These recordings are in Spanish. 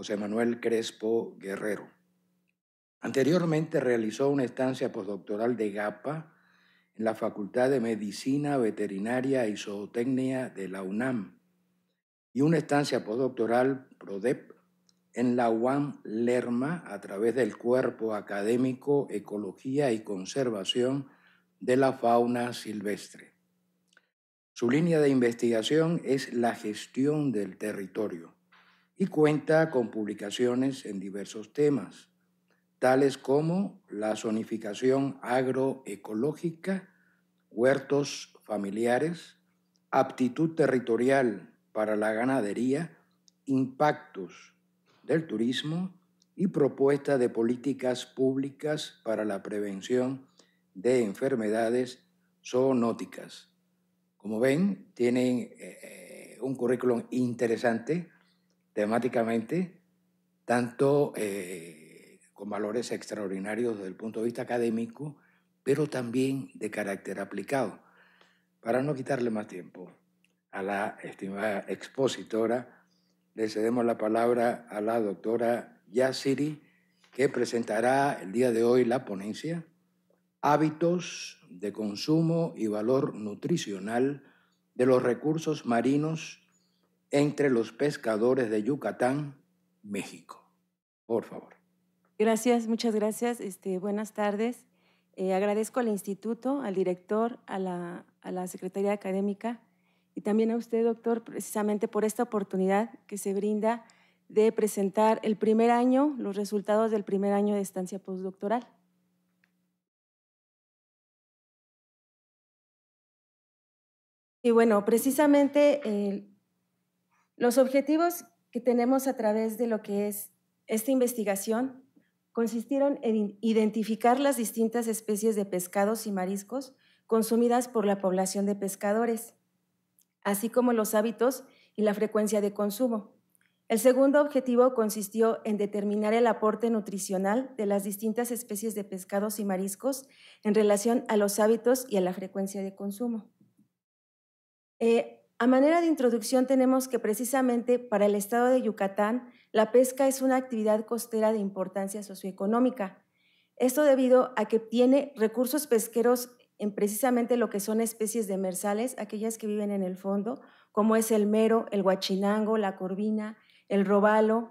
José Manuel Crespo Guerrero. Anteriormente realizó una estancia postdoctoral de GAPA en la Facultad de Medicina Veterinaria y Zootecnia de la UNAM y una estancia postdoctoral PRODEP en la UAM Lerma a través del Cuerpo Académico Ecología y Conservación de la Fauna Silvestre. Su línea de investigación es la gestión del territorio y cuenta con publicaciones en diversos temas, tales como la zonificación agroecológica, huertos familiares, aptitud territorial para la ganadería, impactos del turismo y propuesta de políticas públicas para la prevención de enfermedades zoonóticas. Como ven, tienen eh, eh, un currículum interesante temáticamente, tanto eh, con valores extraordinarios desde el punto de vista académico, pero también de carácter aplicado. Para no quitarle más tiempo a la estimada expositora, le cedemos la palabra a la doctora Yassiri, que presentará el día de hoy la ponencia Hábitos de consumo y valor nutricional de los recursos marinos entre los pescadores de Yucatán, México. Por favor. Gracias, muchas gracias. Este, buenas tardes. Eh, agradezco al instituto, al director, a la, Secretaría Académica y también a usted, doctor, precisamente por esta oportunidad que se brinda de presentar el primer año, los resultados del primer año de estancia postdoctoral. Y bueno, precisamente eh, los objetivos que tenemos a través de lo que es esta investigación consistieron en identificar las distintas especies de pescados y mariscos consumidas por la población de pescadores, así como los hábitos y la frecuencia de consumo. El segundo objetivo consistió en determinar el aporte nutricional de las distintas especies de pescados y mariscos en relación a los hábitos y a la frecuencia de consumo. Eh, a manera de introducción tenemos que precisamente para el estado de Yucatán, la pesca es una actividad costera de importancia socioeconómica. Esto debido a que tiene recursos pesqueros en precisamente lo que son especies demersales, aquellas que viven en el fondo, como es el mero, el guachinango, la corvina, el robalo,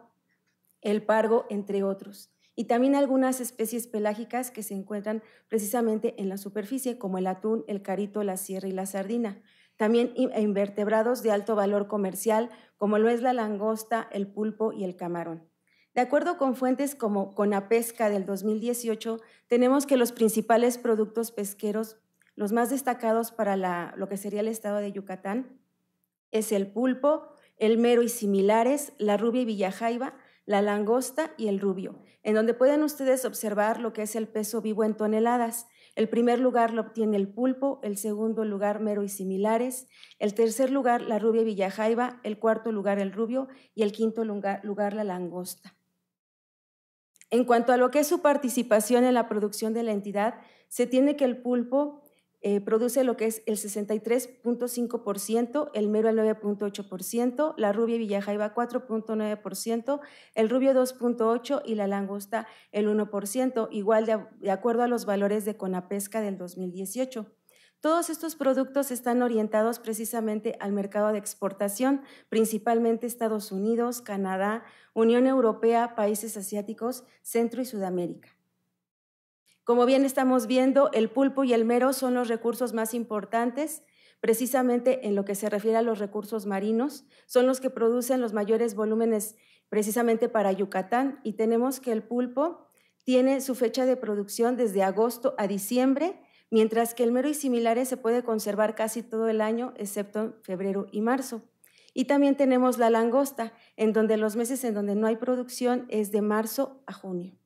el pargo, entre otros. Y también algunas especies pelágicas que se encuentran precisamente en la superficie, como el atún, el carito, la sierra y la sardina. También e invertebrados de alto valor comercial, como lo es la langosta, el pulpo y el camarón. De acuerdo con fuentes como Conapesca del 2018, tenemos que los principales productos pesqueros, los más destacados para lo que sería el estado de Yucatán, es el pulpo, el mero y similares, la rubia y villajaiba, la langosta y el rubio, en donde pueden ustedes observar lo que es el peso vivo en toneladas. El primer lugar lo obtiene el pulpo, el segundo lugar mero y similares, el tercer lugar la rubia Villajaiba, el cuarto lugar el rubio y el quinto lugar la langosta. En cuanto a lo que es su participación en la producción de la entidad, se tiene que el pulpo eh, produce lo que es el 63.5%, el mero el 9.8%, la rubia y Villajaiba 4.9%, el rubio 2.8% y la langosta el 1%, igual de acuerdo a los valores de Conapesca del 2018. Todos estos productos están orientados precisamente al mercado de exportación, principalmente Estados Unidos, Canadá, Unión Europea, países asiáticos, Centro y Sudamérica. Como bien estamos viendo, el pulpo y el mero son los recursos más importantes, precisamente en lo que se refiere a los recursos marinos, son los que producen los mayores volúmenes precisamente para Yucatán y tenemos que el pulpo tiene su fecha de producción desde agosto a diciembre, mientras que el mero y similares se puede conservar casi todo el año, excepto en febrero y marzo. Y también tenemos la langosta, en donde los meses en donde no hay producción es de marzo a junio.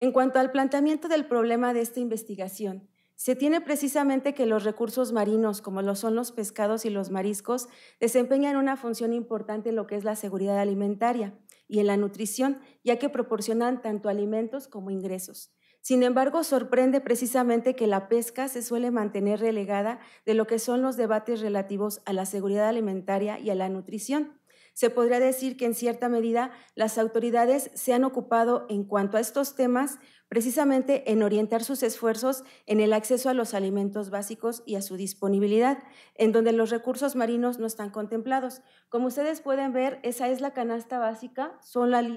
En cuanto al planteamiento del problema de esta investigación, se tiene precisamente que los recursos marinos, como lo son los pescados y los mariscos, desempeñan una función importante en lo que es la seguridad alimentaria y en la nutrición, ya que proporcionan tanto alimentos como ingresos. Sin embargo, sorprende precisamente que la pesca se suele mantener relegada de lo que son los debates relativos a la seguridad alimentaria y a la nutrición se podría decir que en cierta medida las autoridades se han ocupado en cuanto a estos temas precisamente en orientar sus esfuerzos en el acceso a los alimentos básicos y a su disponibilidad, en donde los recursos marinos no están contemplados. Como ustedes pueden ver, esa es la canasta básica,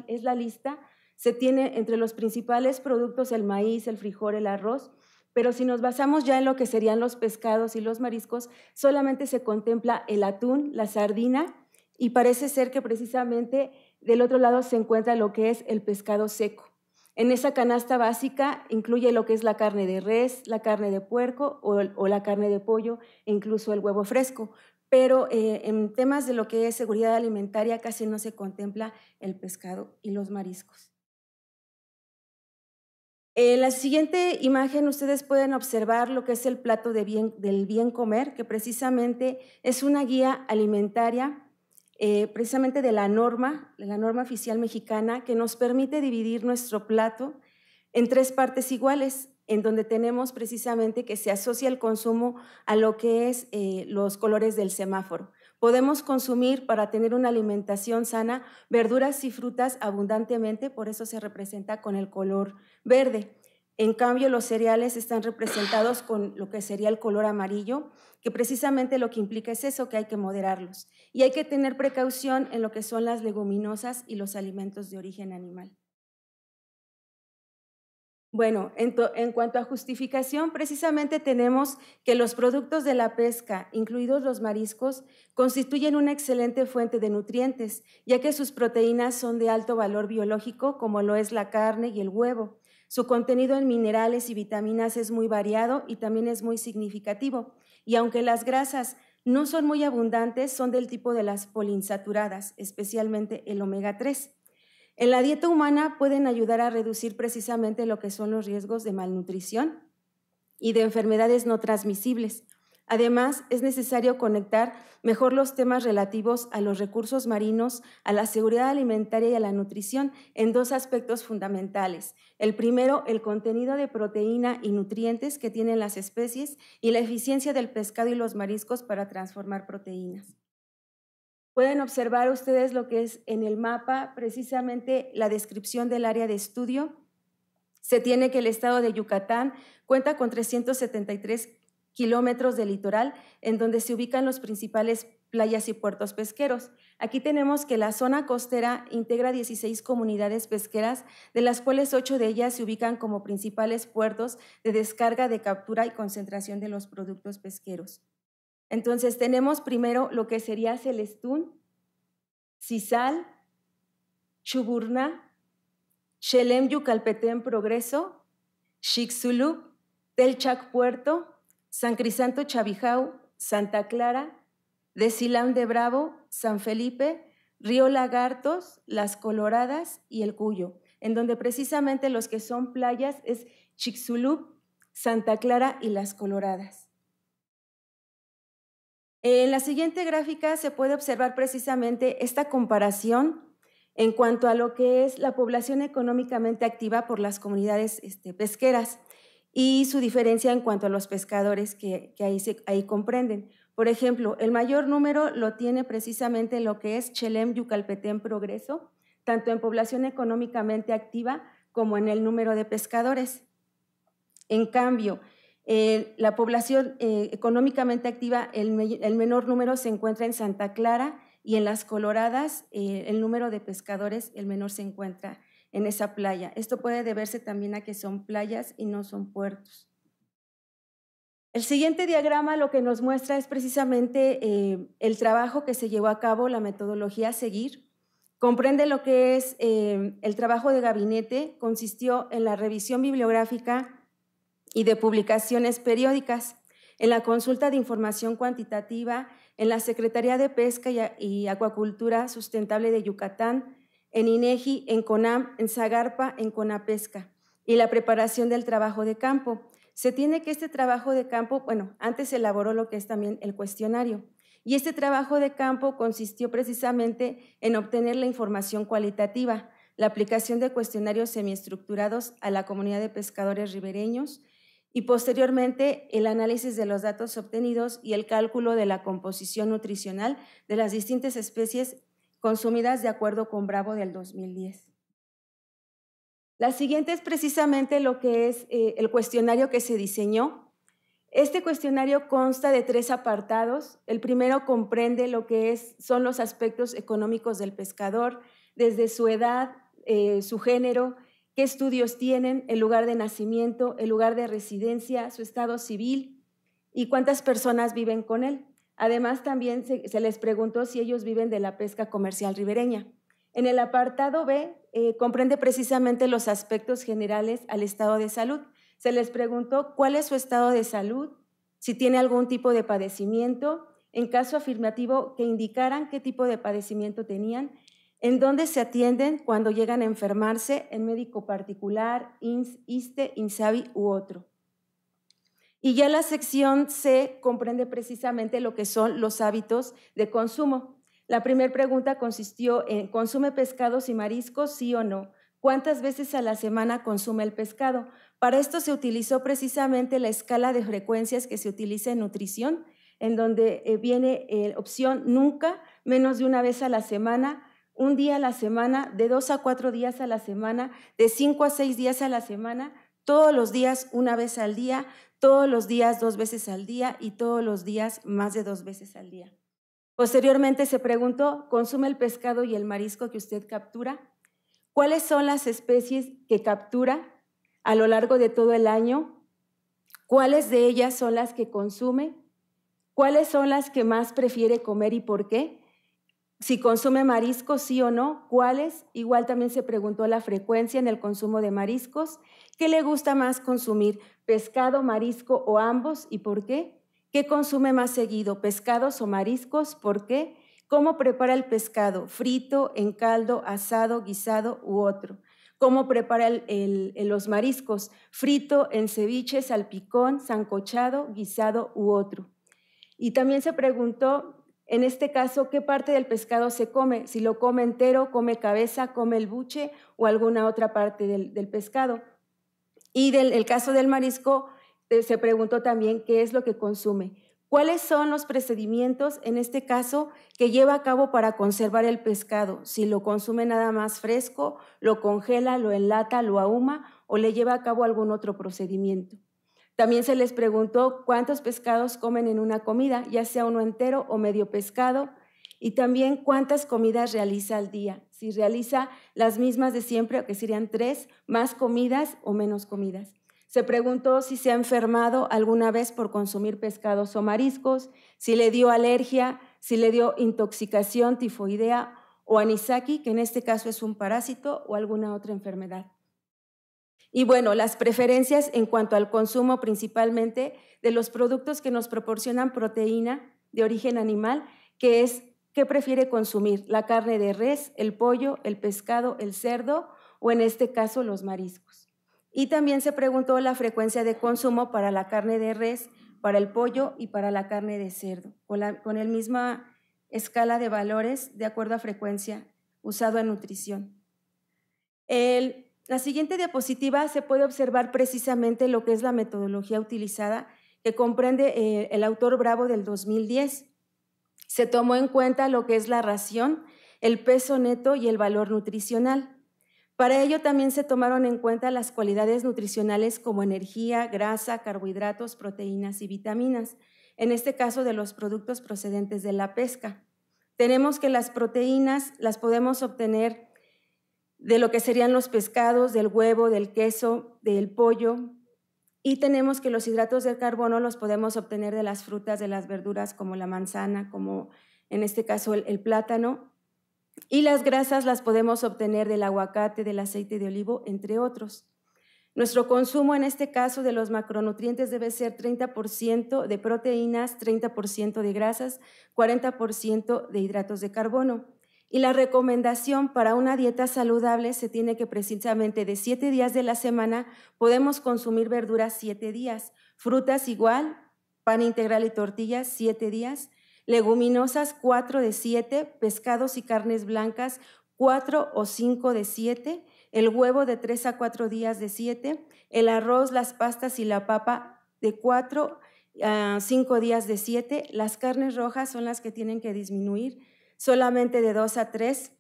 es la lista, se tiene entre los principales productos el maíz, el frijol, el arroz, pero si nos basamos ya en lo que serían los pescados y los mariscos, solamente se contempla el atún, la sardina y parece ser que precisamente del otro lado se encuentra lo que es el pescado seco. En esa canasta básica incluye lo que es la carne de res, la carne de puerco o, la carne de pollo e incluso el huevo fresco. Pero eh, en temas de lo que es seguridad alimentaria casi no se contempla el pescado y los mariscos. En la siguiente imagen ustedes pueden observar lo que es el plato del bien comer, que precisamente es una guía alimentaria eh, precisamente de la norma, de la norma oficial mexicana, que nos permite dividir nuestro plato en tres partes iguales, en donde tenemos precisamente que se asocia el consumo a lo que es eh, los colores del semáforo. Podemos consumir para tener una alimentación sana verduras y frutas abundantemente, por eso se representa con el color verde. En cambio, los cereales están representados con lo que sería el color amarillo, que precisamente lo que implica es eso, que hay que moderarlos. Y hay que tener precaución en lo que son las leguminosas y los alimentos de origen animal. Bueno, en, cuanto a justificación, precisamente tenemos que los productos de la pesca, incluidos los mariscos, constituyen una excelente fuente de nutrientes, ya que sus proteínas son de alto valor biológico, como lo es la carne y el huevo. Su contenido en minerales y vitaminas es muy variado y también es muy significativo. Y aunque las grasas no son muy abundantes, son del tipo de las poliinsaturadas, especialmente el omega 3. En la dieta humana pueden ayudar a reducir precisamente lo que son los riesgos de malnutrición y de enfermedades no transmisibles. Además, es necesario conectar mejor los temas relativos a los recursos marinos, a la seguridad alimentaria y a la nutrición en dos aspectos fundamentales. El primero, el contenido de proteína y nutrientes que tienen las especies y la eficiencia del pescado y los mariscos para transformar proteínas. Pueden observar ustedes lo que es en el mapa, precisamente la descripción del área de estudio. Se tiene que el estado de Yucatán cuenta con 373 kilómetros de litoral en donde se ubican los principales playas y puertos pesqueros. Aquí tenemos que la zona costera integra 16 comunidades pesqueras, de las cuales 8 de ellas se ubican como principales puertos de descarga, de captura y concentración de los productos pesqueros. Entonces tenemos primero lo que sería Celestún, Cisal, Chuburna, Chelem Yucalpetén Progreso, Xixulú, Telchac Puerto, San Crisanto Chavijau, Santa Clara, decilán de Bravo, San Felipe, Río Lagartos, Las Coloradas y El Cuyo, en donde precisamente los que son playas es Chixulup, Santa Clara y Las Coloradas. En la siguiente gráfica se puede observar precisamente esta comparación en cuanto a lo que es la población económicamente activa por las comunidades este, pesqueras y su diferencia en cuanto a los pescadores que, ahí, comprenden. Por ejemplo, el mayor número lo tiene precisamente lo que es Chelem Yucalpetén Progreso, tanto en población económicamente activa como en el número de pescadores. En cambio, eh, la población eh, económicamente activa, el, menor número se encuentra en Santa Clara y en las Coloradas, eh, el número de pescadores, el menor se encuentra en esa playa. Esto puede deberse también a que son playas y no son puertos. El siguiente diagrama lo que nos muestra es precisamente eh, el trabajo que se llevó a cabo, la metodología a seguir. Comprende lo que es eh, el trabajo de gabinete, consistió en la revisión bibliográfica y de publicaciones periódicas, en la consulta de información cuantitativa, en la Secretaría de Pesca y Acuacultura Sustentable de Yucatán, en INEGI, en CONAM, en Zagarpa, en CONAPESCA y la preparación del trabajo de campo. Se tiene que este trabajo de campo, bueno, antes se elaboró lo que es también el cuestionario. Y este trabajo de campo consistió precisamente en obtener la información cualitativa, la aplicación de cuestionarios semiestructurados a la comunidad de pescadores ribereños y posteriormente el análisis de los datos obtenidos y el cálculo de la composición nutricional de las distintas especies consumidas de acuerdo con Bravo del 2010. La siguiente es precisamente lo que es eh, el cuestionario que se diseñó. Este cuestionario consta de tres apartados. El primero comprende lo que son los aspectos económicos del pescador, desde su edad, eh, su género, qué estudios tienen, el lugar de nacimiento, el lugar de residencia, su estado civil y cuántas personas viven con él. Además, también se, les preguntó si ellos viven de la pesca comercial ribereña. En el apartado B eh, comprende precisamente los aspectos generales al estado de salud. Se les preguntó cuál es su estado de salud, si tiene algún tipo de padecimiento, en caso afirmativo, que indicaran qué tipo de padecimiento tenían, en dónde se atienden cuando llegan a enfermarse, en médico particular, INS, ISTE, INSABI u otro. Y ya la sección C comprende precisamente lo que son los hábitos de consumo. La primera pregunta consistió en, ¿consume pescados y mariscos, sí o no? ¿Cuántas veces a la semana consume el pescado? Para esto se utilizó precisamente la escala de frecuencias que se utiliza en nutrición, en donde eh, viene la eh, opción nunca, menos de una vez a la semana, un día a la semana, de dos a cuatro días a la semana, de cinco a seis días a la semana, todos los días, una vez al día, todos los días dos veces al día y todos los días más de dos veces al día. Posteriormente se preguntó, ¿consume el pescado y el marisco que usted captura? ¿Cuáles son las especies que captura a lo largo de todo el año? ¿Cuáles de ellas son las que consume? ¿Cuáles son las que más prefiere comer y por qué? si consume mariscos, sí o no, cuáles. Igual también se preguntó la frecuencia en el consumo de mariscos. ¿Qué le gusta más consumir, pescado, marisco o ambos y por qué? ¿Qué consume más seguido, pescados o mariscos? ¿Por qué? ¿Cómo prepara el pescado? ¿Frito, en caldo, asado, guisado u otro? ¿Cómo prepara el, los mariscos? ¿Frito, en ceviche, salpicón, sancochado, guisado u otro? Y también se preguntó en este caso, ¿qué parte del pescado se come? Si lo come entero, come cabeza, come el buche o alguna otra parte del, pescado. Y del el caso del marisco, eh, se preguntó también qué es lo que consume. ¿Cuáles son los procedimientos, en este caso, que lleva a cabo para conservar el pescado? Si lo consume nada más fresco, lo congela, lo enlata, lo ahuma o le lleva a cabo algún otro procedimiento. También se les preguntó cuántos pescados comen en una comida, ya sea uno entero o medio pescado, y también cuántas comidas realiza al día, si realiza las mismas de siempre, o que serían tres, más comidas o menos comidas. Se preguntó si se ha enfermado alguna vez por consumir pescados o mariscos, si le dio alergia, si le dio intoxicación tifoidea o anisaki, que en este caso es un parásito, o alguna otra enfermedad. Y bueno, las preferencias en cuanto al consumo principalmente de los productos que nos proporcionan proteína de origen animal, que es qué prefiere consumir, la carne de res, el pollo, el pescado, el cerdo o en este caso los mariscos. Y también se preguntó la frecuencia de consumo para la carne de res, para el pollo y para la carne de cerdo, con la con el misma escala de valores de acuerdo a frecuencia usado en nutrición. El la siguiente diapositiva se puede observar precisamente lo que es la metodología utilizada que comprende eh, el autor Bravo del 2010. Se tomó en cuenta lo que es la ración, el peso neto y el valor nutricional. Para ello también se tomaron en cuenta las cualidades nutricionales como energía, grasa, carbohidratos, proteínas y vitaminas, en este caso de los productos procedentes de la pesca. Tenemos que las proteínas las podemos obtener de lo que serían los pescados, del huevo, del queso, del pollo. Y tenemos que los hidratos de carbono los podemos obtener de las frutas, de las verduras, como la manzana, como en este caso el, plátano. Y las grasas las podemos obtener del aguacate, del aceite de olivo, entre otros. Nuestro consumo en este caso de los macronutrientes debe ser 30% de proteínas, 30% de grasas, 40% de hidratos de carbono. Y la recomendación para una dieta saludable se tiene que precisamente de siete días de la semana podemos consumir verduras siete días, frutas igual, pan integral y tortillas siete días, leguminosas cuatro de siete, pescados y carnes blancas cuatro o cinco de siete, el huevo de tres a cuatro días de siete, el arroz, las pastas y la papa de cuatro a ah, cinco días de siete, las carnes rojas son las que tienen que disminuir solamente de 2 a 3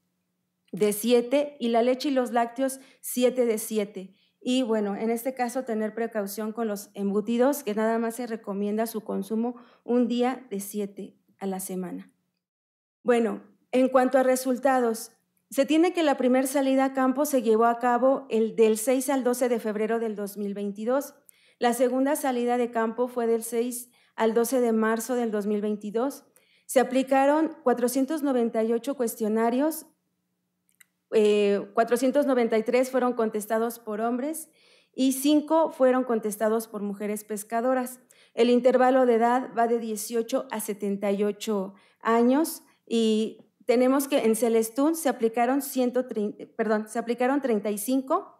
de 7 y la leche y los lácteos 7 de 7. Y bueno, en este caso tener precaución con los embutidos, que nada más se recomienda su consumo un día de 7 a la semana. Bueno, en cuanto a resultados, se tiene que la primera salida a campo se llevó a cabo el del 6 al 12 de febrero del 2022. La segunda salida de campo fue del 6 al 12 de marzo del 2022. Se aplicaron 498 cuestionarios, 493 eh, fueron contestados por hombres y 5 fueron contestados por mujeres pescadoras. El intervalo de edad va de 18 a 78 años y tenemos que en Celestún se aplicaron, 130, perdón, se aplicaron 35,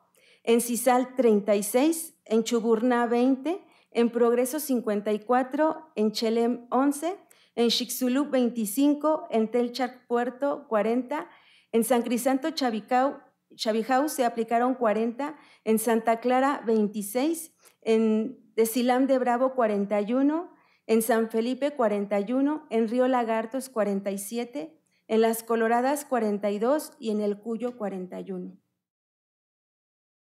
en Cisal 36, en Chuburná 20, en Progreso 54, en Chelem 11 en Xixulú 25, en Telchac Puerto 40, en San Crisanto Chavijau se aplicaron 40, en Santa Clara 26, en Desilán de Bravo 41, en San Felipe 41, en Río Lagartos 47, en Las Coloradas 42 y en El Cuyo 41.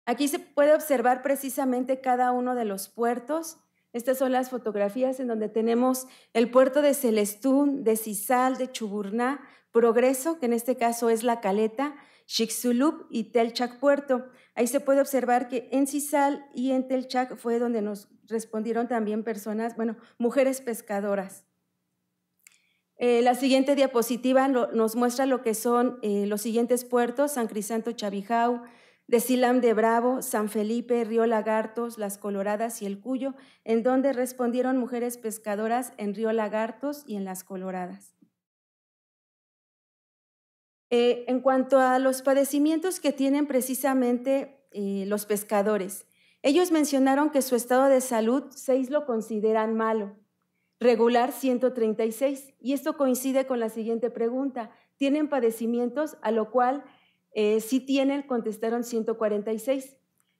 Aquí se puede observar precisamente cada uno de los puertos estas son las fotografías en donde tenemos el puerto de Celestún, de Cisal, de Chuburná, Progreso, que en este caso es La Caleta, Chicxulub y Telchac Puerto. Ahí se puede observar que en Cisal y en Telchac fue donde nos respondieron también personas, bueno, mujeres pescadoras. Eh, la siguiente diapositiva nos muestra lo que son eh, los siguientes puertos, San Crisanto Chavijau, de Silam de Bravo, San Felipe, Río Lagartos, Las Coloradas y El Cuyo, en donde respondieron mujeres pescadoras en Río Lagartos y en Las Coloradas. Eh, en cuanto a los padecimientos que tienen precisamente eh, los pescadores, ellos mencionaron que su estado de salud, seis lo consideran malo, regular 136, y esto coincide con la siguiente pregunta, ¿tienen padecimientos a lo cual si eh, sí tienen, contestaron 146.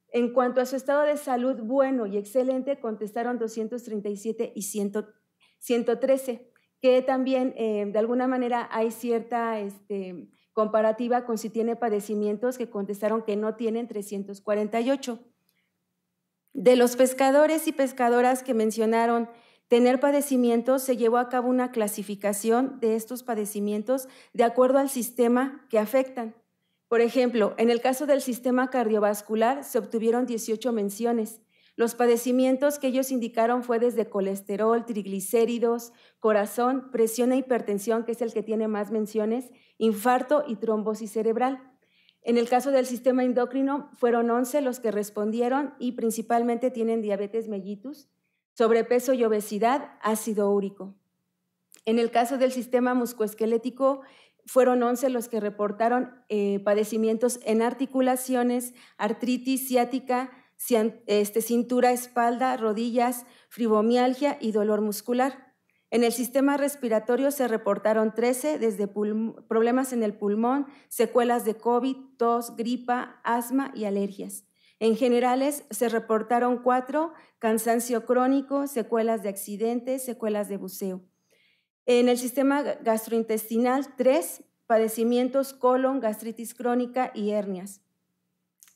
En cuanto a su estado de salud bueno y excelente, contestaron 237 y 113, que también eh, de alguna manera hay cierta este, comparativa con si tiene padecimientos que contestaron que no tienen 348. De los pescadores y pescadoras que mencionaron tener padecimientos, se llevó a cabo una clasificación de estos padecimientos de acuerdo al sistema que afectan. Por ejemplo, en el caso del sistema cardiovascular se obtuvieron 18 menciones. Los padecimientos que ellos indicaron fue desde colesterol, triglicéridos, corazón, presión e hipertensión, que es el que tiene más menciones, infarto y trombosis cerebral. En el caso del sistema endocrino, fueron 11 los que respondieron y principalmente tienen diabetes mellitus, sobrepeso y obesidad, ácido úrico. En el caso del sistema musculoesquelético, fueron 11 los que reportaron eh, padecimientos en articulaciones, artritis ciática, este, cintura, espalda, rodillas, fibromialgia y dolor muscular. En el sistema respiratorio se reportaron 13 desde problemas en el pulmón, secuelas de COVID, tos, gripa, asma y alergias. En generales se reportaron 4 cansancio crónico, secuelas de accidentes, secuelas de buceo. En el sistema gastrointestinal, tres padecimientos, colon, gastritis crónica y hernias.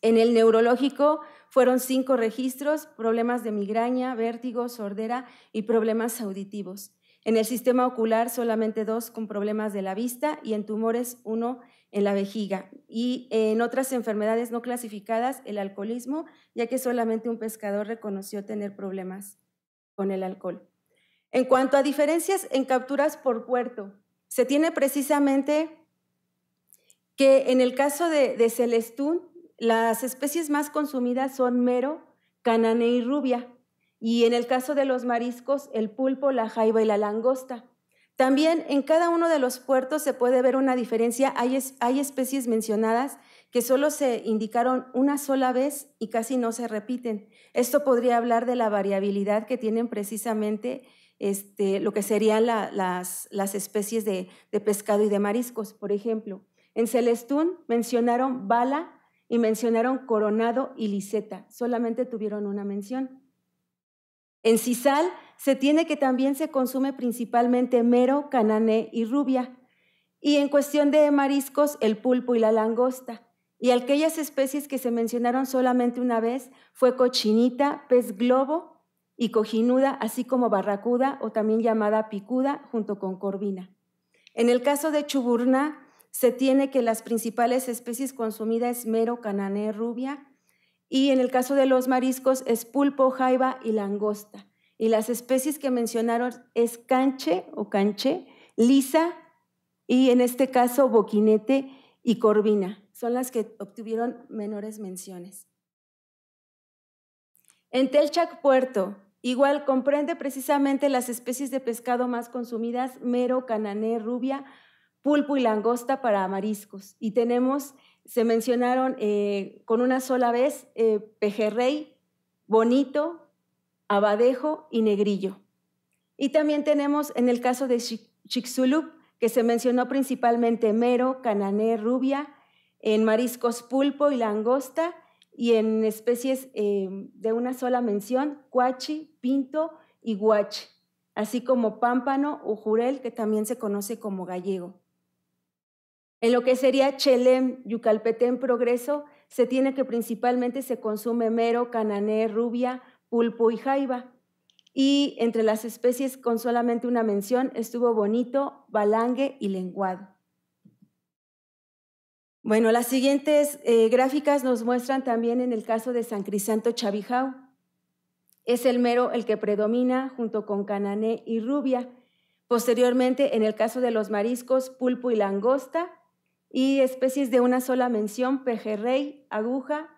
En el neurológico fueron cinco registros, problemas de migraña, vértigo, sordera y problemas auditivos. En el sistema ocular solamente dos con problemas de la vista y en tumores uno en la vejiga. Y en otras enfermedades no clasificadas, el alcoholismo, ya que solamente un pescador reconoció tener problemas con el alcohol. En cuanto a diferencias en capturas por puerto, se tiene precisamente que en el caso de, Celestún, las especies más consumidas son mero, canane y rubia, y en el caso de los mariscos, el pulpo, la jaiba y la langosta. También en cada uno de los puertos se puede ver una diferencia. Hay, hay, especies mencionadas que solo se indicaron una sola vez y casi no se repiten. Esto podría hablar de la variabilidad que tienen precisamente este, lo que serían las, especies de, pescado y de mariscos, por ejemplo. En Celestún mencionaron bala y mencionaron coronado y liseta, solamente tuvieron una mención. En Cisal se tiene que también se consume principalmente mero, canané y rubia. Y en cuestión de mariscos, el pulpo y la langosta. Y aquellas especies que se mencionaron solamente una vez fue cochinita, pez globo y cojinuda, así como barracuda o también llamada picuda, junto con corvina. En el caso de chuburna se tiene que las principales especies consumidas es mero, canané, rubia, y en el caso de los mariscos es pulpo, jaiba y langosta. Y las especies que mencionaron es canche o canche, lisa y en este caso boquinete y corvina. Son las que obtuvieron menores menciones. En Telchac Puerto, Igual comprende precisamente las especies de pescado más consumidas, mero, canané, rubia, pulpo y langosta para mariscos. Y tenemos, se mencionaron eh, con una sola vez, eh, pejerrey, bonito, abadejo y negrillo. Y también tenemos en el caso de Chicxulub, que se mencionó principalmente mero, canané, rubia, en mariscos pulpo y langosta, y en especies em, de una sola mención, cuachi, pinto y guache, así como pámpano o jurel, que también se conoce como gallego. En lo que sería Chelem, yucalpetén progreso, se tiene que principalmente se consume mero, canané, rubia, pulpo y jaiba. Y entre las especies con solamente una mención estuvo bonito, balangue y lenguado. Bueno, las siguientes eh, gráficas nos muestran también en el caso de San Crisanto Chavijao. Es el mero el que predomina junto con Canané y Rubia. Posteriormente, en el caso de los mariscos, pulpo y langosta, y especies de una sola mención, pejerrey, aguja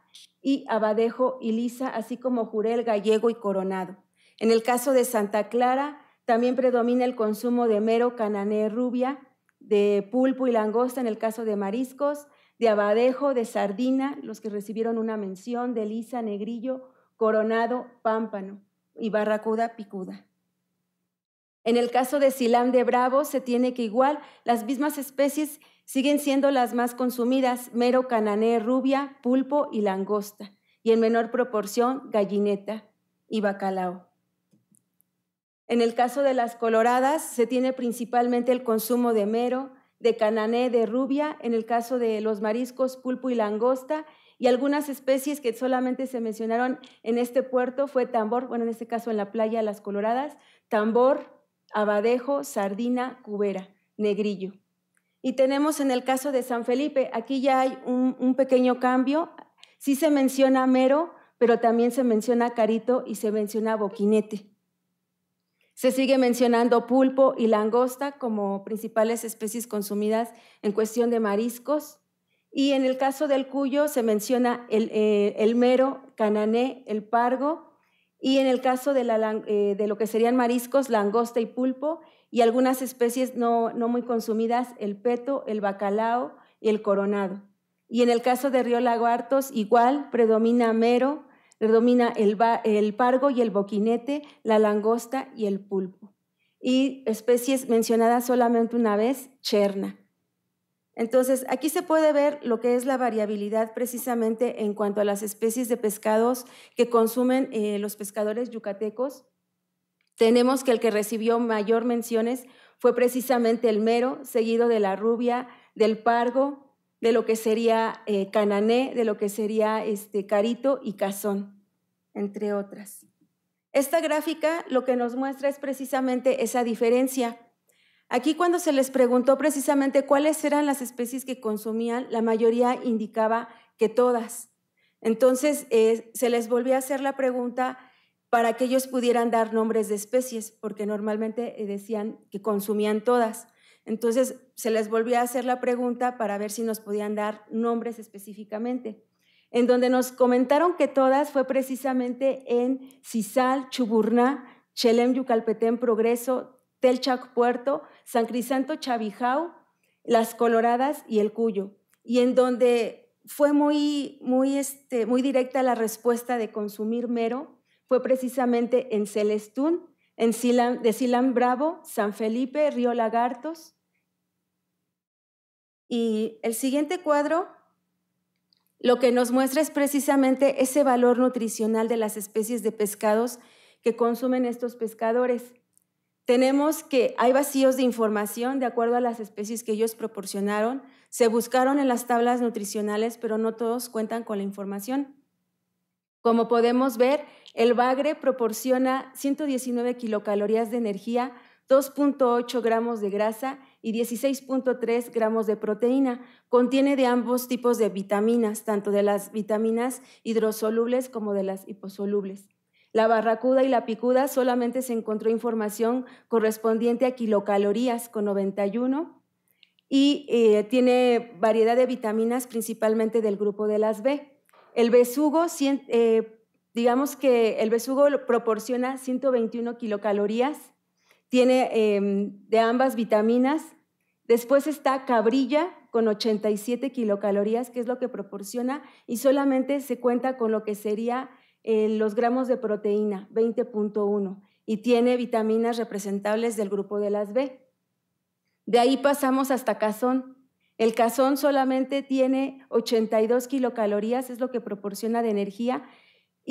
y abadejo y lisa, así como jurel, gallego y coronado. En el caso de Santa Clara, también predomina el consumo de mero, canané, rubia, de pulpo y langosta en el caso de mariscos, de Abadejo, de Sardina, los que recibieron una mención, de Lisa, Negrillo, Coronado, Pámpano y Barracuda, Picuda. En el caso de Silam de Bravo se tiene que igual, las mismas especies siguen siendo las más consumidas, mero canané, rubia, pulpo y langosta, y en menor proporción gallineta y bacalao. En el caso de las coloradas se tiene principalmente el consumo de mero, de canané de rubia, en el caso de los mariscos, pulpo y langosta, y algunas especies que solamente se mencionaron en este puerto fue tambor, bueno, en este caso en la playa Las Coloradas, tambor, abadejo, sardina, cubera, negrillo. Y tenemos en el caso de San Felipe, aquí ya hay un, pequeño cambio, sí se menciona mero, pero también se menciona carito y se menciona boquinete. Se sigue mencionando pulpo y langosta como principales especies consumidas en cuestión de mariscos. Y en el caso del cuyo se menciona el, eh, mero, canané, el pargo. Y en el caso eh, de, lo que serían mariscos, langosta y pulpo. Y algunas especies no, no muy consumidas, el peto, el bacalao y el coronado. Y en el caso de Río Laguartos igual, predomina mero, Predomina el, pargo y el boquinete, la langosta y el pulpo. Y especies mencionadas solamente una vez, cherna. Entonces, aquí se puede ver lo que es la variabilidad precisamente en cuanto a las especies de pescados que consumen eh, los pescadores yucatecos. Tenemos que el que recibió mayor menciones fue precisamente el mero, seguido de la rubia, del pargo, de lo que sería eh, Canané, de lo que sería este, Carito y Cazón, entre otras. Esta gráfica lo que nos muestra es precisamente esa diferencia. Aquí cuando se les preguntó precisamente cuáles eran las especies que consumían, la mayoría indicaba que todas. Entonces eh, se les volvió a hacer la pregunta para que ellos pudieran dar nombres de especies, porque normalmente eh, decían que consumían todas. Entonces, se les volvió a hacer la pregunta para ver si nos podían dar nombres específicamente. En donde nos comentaron que todas fue precisamente en Cisal, Chuburná, Chelem, Yucalpetén, Progreso, Telchac, Puerto, San Crisanto, Chavijao, Las Coloradas y El Cuyo. Y en donde fue muy, muy, este, directa la respuesta de consumir mero fue precisamente en Celestún, en de Silán Bravo, San Felipe, Río Lagartos, y el siguiente cuadro lo que nos muestra es precisamente ese valor nutricional de las especies de pescados que consumen estos pescadores. Tenemos que hay vacíos de información de acuerdo a las especies que ellos proporcionaron. Se buscaron en las tablas nutricionales, pero no todos cuentan con la información. Como podemos ver, el bagre proporciona 119 kilocalorías de energía, 2.8 gramos de grasa y 16.3 gramos de proteína. Contiene de ambos tipos de vitaminas, tanto de las vitaminas hidrosolubles como de las hiposolubles. La barracuda y la picuda solamente se encontró información correspondiente a kilocalorías con 91 y eh, tiene variedad de vitaminas principalmente del grupo de las B. El besugo, eh, digamos que el besugo proporciona 121 kilocalorías tiene em, de ambas vitaminas. Después está cabrilla con 87 kilocalorías, que es lo que proporciona, y solamente se cuenta con lo que sería eh, los gramos de proteína, 20.1, y tiene vitaminas representables del grupo de las B. De ahí pasamos hasta cazón. El cazón solamente tiene 82 kilocalorías, es lo que proporciona de energía,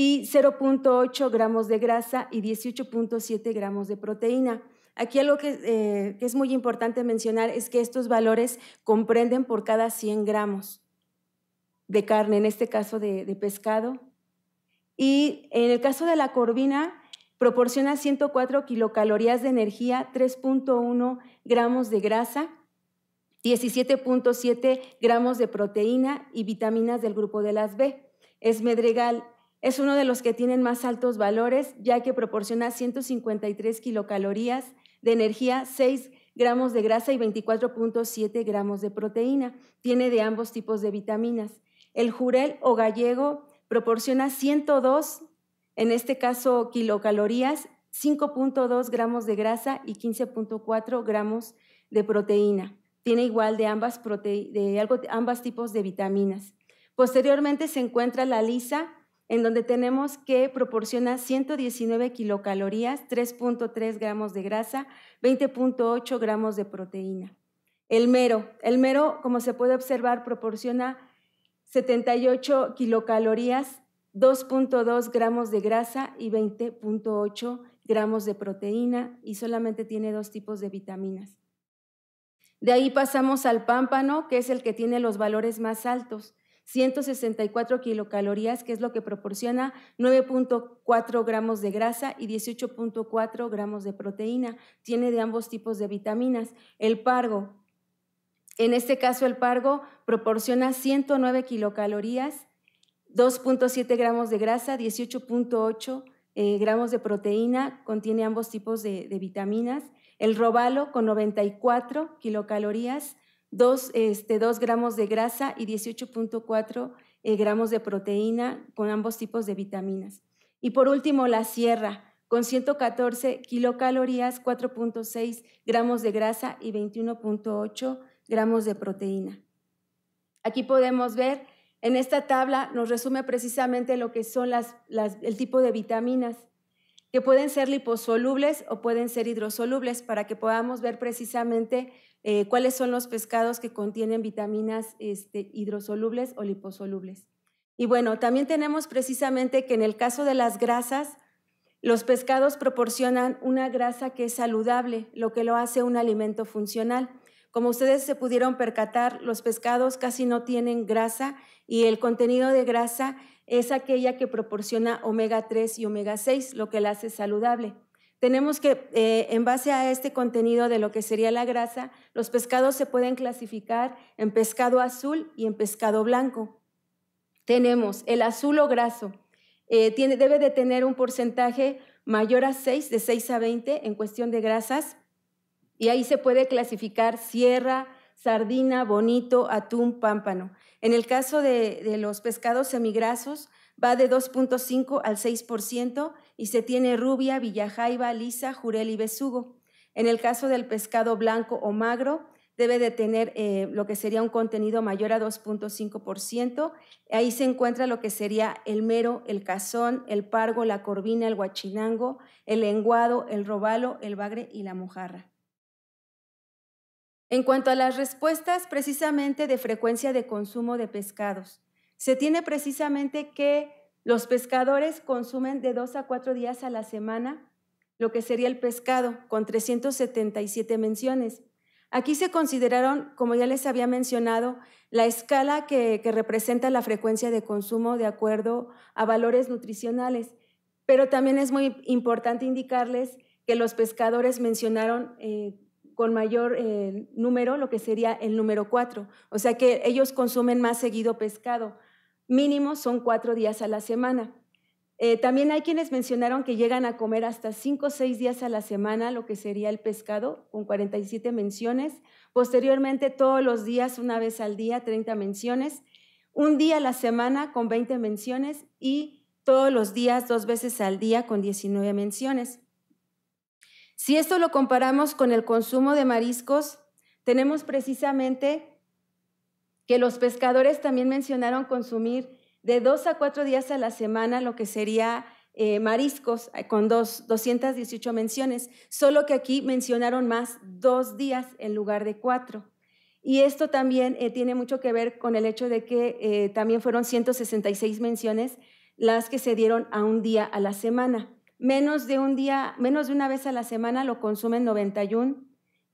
y 0.8 gramos de grasa y 18.7 gramos de proteína. Aquí algo eh, que, es muy importante mencionar es que estos valores comprenden por cada 100 gramos de carne, en este caso de, de pescado. Y en el caso de la corvina, proporciona 104 kilocalorías de energía, 3.1 gramos de grasa, 17.7 gramos de proteína y vitaminas del grupo de las B. Es medregal es uno de los que tienen más altos valores, ya que proporciona 153 kilocalorías de energía, 6 gramos de grasa y 24.7 gramos de proteína. Tiene de ambos tipos de vitaminas. El jurel o gallego proporciona 102, en este caso kilocalorías, 5.2 gramos de grasa y 15.4 gramos de proteína. Tiene igual de, ambas, ambas tipos de vitaminas. Posteriormente se encuentra la lisa, en donde tenemos que proporciona 119 kilocalorías, 3.3 gramos de grasa, 20.8 gramos de proteína. El mero, el mero, como se puede observar, proporciona 78 kilocalorías, 2.2 gramos de grasa y 20.8 gramos de proteína y solamente tiene dos tipos de vitaminas. De ahí pasamos al pámpano, que es el que tiene los valores más altos, 164 kilocalorías, que es lo que proporciona 9.4 gramos de grasa y 18.4 gramos de proteína. Tiene de ambos tipos de vitaminas. El pargo, en este caso el pargo proporciona 109 kilocalorías, 2.7 gramos de grasa, 18.8 eh, gramos de proteína, contiene ambos tipos de, de vitaminas. El robalo con 94 kilocalorías, 2, este, gramos de grasa y 18.4 eh, gramos de proteína con ambos tipos de vitaminas. Y por último, la sierra, con 114 kilocalorías, 4.6 gramos de grasa y 21.8 gramos de proteína. Aquí podemos ver, en esta tabla nos resume precisamente lo que son las, las, el tipo de vitaminas, que pueden ser liposolubles o pueden ser hidrosolubles, para que podamos ver precisamente eh, cuáles son los pescados que contienen vitaminas este, hidrosolubles o liposolubles. Y bueno, también tenemos precisamente que en el caso de las grasas, los pescados proporcionan una grasa que es saludable, lo que lo hace un alimento funcional. Como ustedes se pudieron percatar, los pescados casi no tienen grasa y el contenido de grasa es aquella que proporciona omega 3 y omega 6, lo que la hace saludable tenemos que, eh, en base a este contenido de lo que sería la grasa, los pescados se pueden clasificar en pescado azul y en pescado blanco. Tenemos el azul o graso. Eh, debe de tener un porcentaje mayor a 6, de 6 a 20 en cuestión de grasas. Y ahí se puede clasificar sierra, sardina, bonito, atún, pámpano. En el caso de, de los pescados semigrasos, va de 2.5 al 6% y se tiene rubia, villajaiba, lisa, jurel y besugo. En el caso del pescado blanco o magro, debe de tener eh, lo que sería un contenido mayor a 2.5%. Ahí se encuentra lo que sería el mero, el cazón, el pargo, la corvina, el guachinango, el lenguado, el robalo, el bagre y la mojarra. En cuanto a las respuestas, precisamente de frecuencia de consumo de pescados, se tiene precisamente que los pescadores consumen de dos a cuatro días a la semana lo que sería el pescado, con 377 menciones. Aquí se consideraron, como ya les había mencionado, la escala que, representa la frecuencia de consumo de acuerdo a valores nutricionales, pero también es muy importante indicarles que los pescadores mencionaron eh, con mayor eh, número lo que sería el número cuatro, o sea que ellos consumen más seguido pescado. Mínimo son cuatro días a la semana. Eh, también hay quienes mencionaron que llegan a comer hasta cinco o seis días a la semana lo que sería el pescado, con 47 menciones. Posteriormente, todos los días, una vez al día, 30 menciones. Un día a la semana con 20 menciones y todos los días, dos veces al día, con 19 menciones. Si esto lo comparamos con el consumo de mariscos, tenemos precisamente que los pescadores también mencionaron consumir de dos a cuatro días a la semana lo que sería eh, mariscos, eh, con dos, 218 menciones, solo que aquí mencionaron más dos días en lugar de cuatro. Y esto también eh, tiene mucho que ver con el hecho de que también fueron 166 menciones las que se dieron a un día a la semana. Menos de un día, menos de una vez a la semana lo consumen 91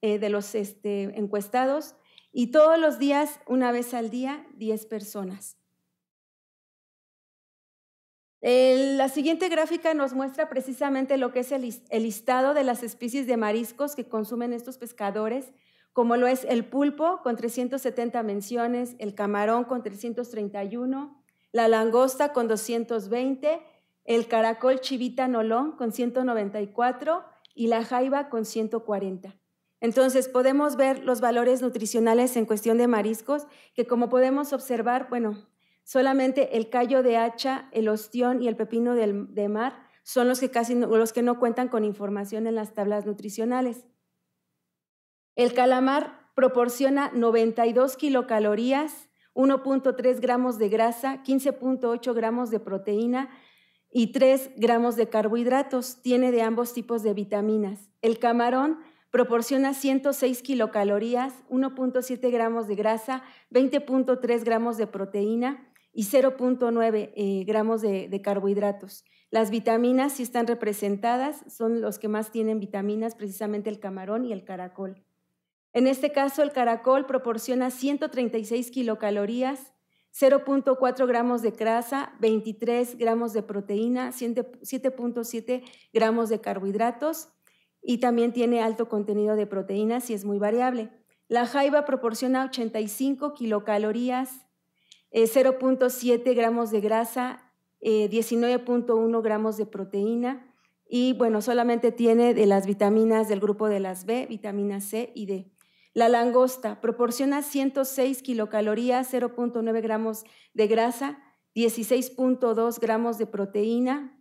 de los este, encuestados y todos los días, una vez al día, 10 personas. la siguiente gráfica nos muestra precisamente lo que es el, listado de las especies de mariscos que consumen estos pescadores, como lo es el pulpo con 370 menciones, el camarón con 331, la langosta con 220, el caracol chivita nolón con 194 y la jaiba con 140. Entonces, podemos ver los valores nutricionales en cuestión de mariscos, que como podemos observar, bueno, solamente el callo de hacha, el ostión y el pepino de mar son los que casi los que no cuentan con información en las tablas nutricionales. El calamar proporciona 92 kilocalorías, 1.3 gramos de grasa, 15.8 gramos de proteína y 3 gramos de carbohidratos. Tiene de ambos tipos de vitaminas. El camarón proporciona 106 kilocalorías, 1.7 gramos de grasa, 20.3 gramos de proteína y 0.9 eh, gramos de, de, carbohidratos. Las vitaminas sí están representadas, son los que más tienen vitaminas, precisamente el camarón y el caracol. En este caso, el caracol proporciona 136 kilocalorías, 0.4 gramos de grasa, 23 gramos de proteína, 7.7 gramos de carbohidratos y también tiene alto contenido de proteínas y es muy variable. La jaiba proporciona 85 kilocalorías, 0.7 eh, gramos de grasa, 19.1 eh, gramos de proteína y bueno, solamente tiene de las vitaminas del grupo de las B, vitamina C y D. La langosta proporciona 106 kilocalorías, 0.9 gramos de grasa, 16.2 gramos de proteína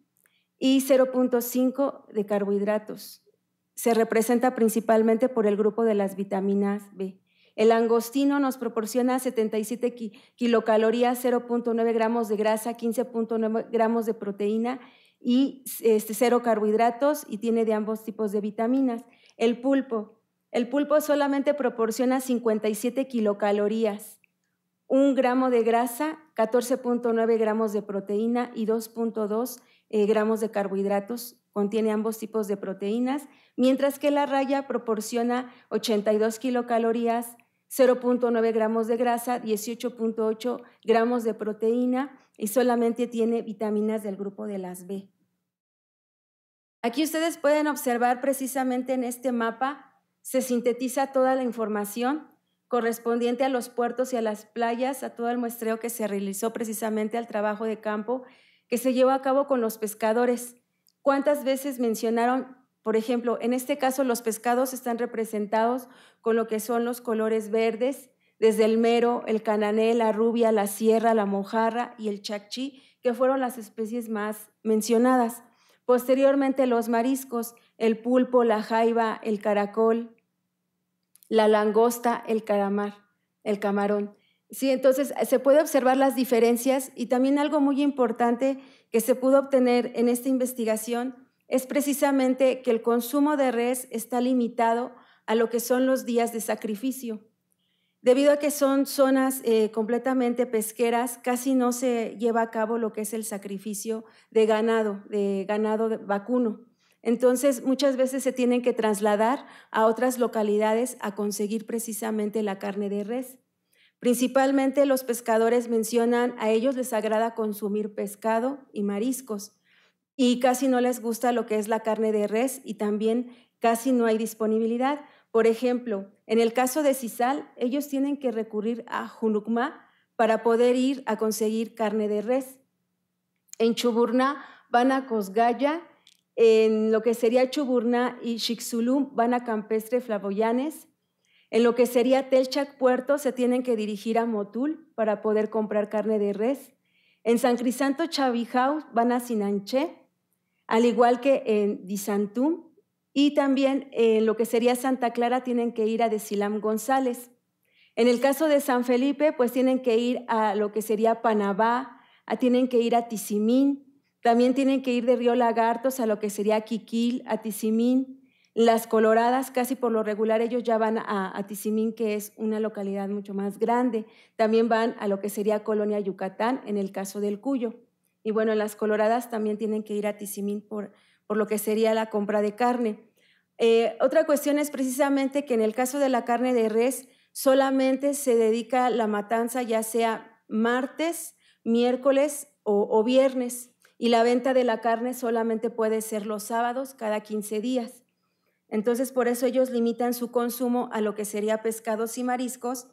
y 0.5 de carbohidratos se representa principalmente por el grupo de las vitaminas B. El angostino nos proporciona 77 kilocalorías, 0.9 gramos de grasa, 15.9 gramos de proteína y este, cero carbohidratos y tiene de ambos tipos de vitaminas. El pulpo. El pulpo solamente proporciona 57 kilocalorías, 1 gramo de grasa, 14.9 gramos de proteína y 2.2 eh, gramos de carbohidratos contiene ambos tipos de proteínas, mientras que la raya proporciona 82 kilocalorías, 0.9 gramos de grasa, 18.8 gramos de proteína y solamente tiene vitaminas del grupo de las B. Aquí ustedes pueden observar precisamente en este mapa, se sintetiza toda la información correspondiente a los puertos y a las playas, a todo el muestreo que se realizó precisamente al trabajo de campo que se llevó a cabo con los pescadores. ¿Cuántas veces mencionaron, por ejemplo, en este caso los pescados están representados con lo que son los colores verdes, desde el mero, el canané, la rubia, la sierra, la mojarra y el chachí, que fueron las especies más mencionadas. Posteriormente los mariscos, el pulpo, la jaiba, el caracol, la langosta, el caramar, el camarón. Sí, entonces eh, se puede observar las diferencias y también algo muy importante que se pudo obtener en esta investigación es precisamente que el consumo de res está limitado a lo que son los días de sacrificio. Debido a que son zonas eh, completamente pesqueras, casi no se lleva a cabo lo que es el sacrificio de ganado, de ganado vacuno. Entonces, muchas veces se tienen que trasladar a otras localidades a conseguir precisamente la carne de res. Principalmente los pescadores mencionan a ellos les agrada consumir pescado y mariscos y casi no les gusta lo que es la carne de res y también casi no hay disponibilidad. Por ejemplo, en el caso de Sisal ellos tienen que recurrir a Junucma para poder ir a conseguir carne de res. En Chuburna van a Cosgaya, en lo que sería Chuburna y Xixulum van a Campestre Flavoyanes, en lo que sería Telchac Puerto, se tienen que dirigir a Motul para poder comprar carne de res. En San Crisanto Chavijau van a Sinanché, al igual que en Disantum. Y también en lo que sería Santa Clara tienen que ir a Desilam González. En el caso de San Felipe, pues tienen que ir a lo que sería Panabá, a, tienen que ir a Tizimín, también tienen que ir de Río Lagartos a lo que sería Quiquil, a Tizimín, las Coloradas, casi por lo regular, ellos ya van a, a que es una localidad mucho más grande. También van a lo que sería Colonia Yucatán, en el caso del Cuyo. Y bueno, las Coloradas también tienen que ir a Tizimín por, lo que sería la compra de carne. Eh, otra cuestión es precisamente que en el caso de la carne de res, solamente se dedica la matanza ya sea martes, miércoles o, o viernes. Y la venta de la carne solamente puede ser los sábados cada 15 días. Entonces, por eso ellos limitan su consumo a lo que sería pescados y mariscos,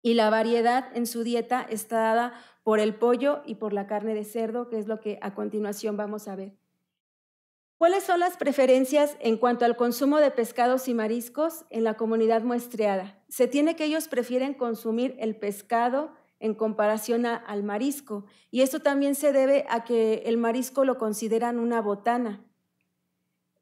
y la variedad en su dieta está dada por el pollo y por la carne de cerdo, que es lo que a continuación vamos a ver. ¿Cuáles son las preferencias en cuanto al consumo de pescados y mariscos en la comunidad muestreada? Se tiene que ellos prefieren consumir el pescado en comparación al marisco, y esto también se debe a que el marisco lo consideran una botana.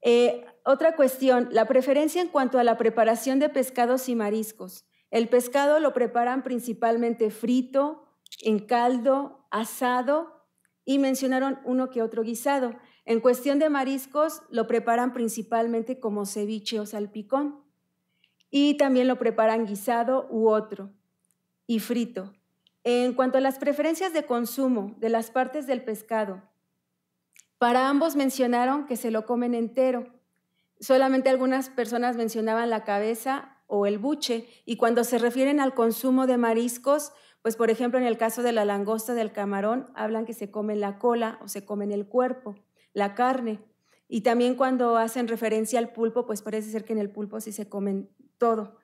Eh, otra cuestión, la preferencia en cuanto a la preparación de pescados y mariscos. El pescado lo preparan principalmente frito, en caldo, asado y mencionaron uno que otro guisado. En cuestión de mariscos, lo preparan principalmente como ceviche o salpicón y también lo preparan guisado u otro y frito. En cuanto a las preferencias de consumo de las partes del pescado, para ambos mencionaron que se lo comen entero, solamente algunas personas mencionaban la cabeza o el buche, y cuando se refieren al consumo de mariscos, pues por ejemplo en el caso de la langosta del camarón, hablan que se comen la cola o se comen el cuerpo, la carne. Y también cuando hacen referencia al pulpo, pues parece ser que en el pulpo sí se comen todo.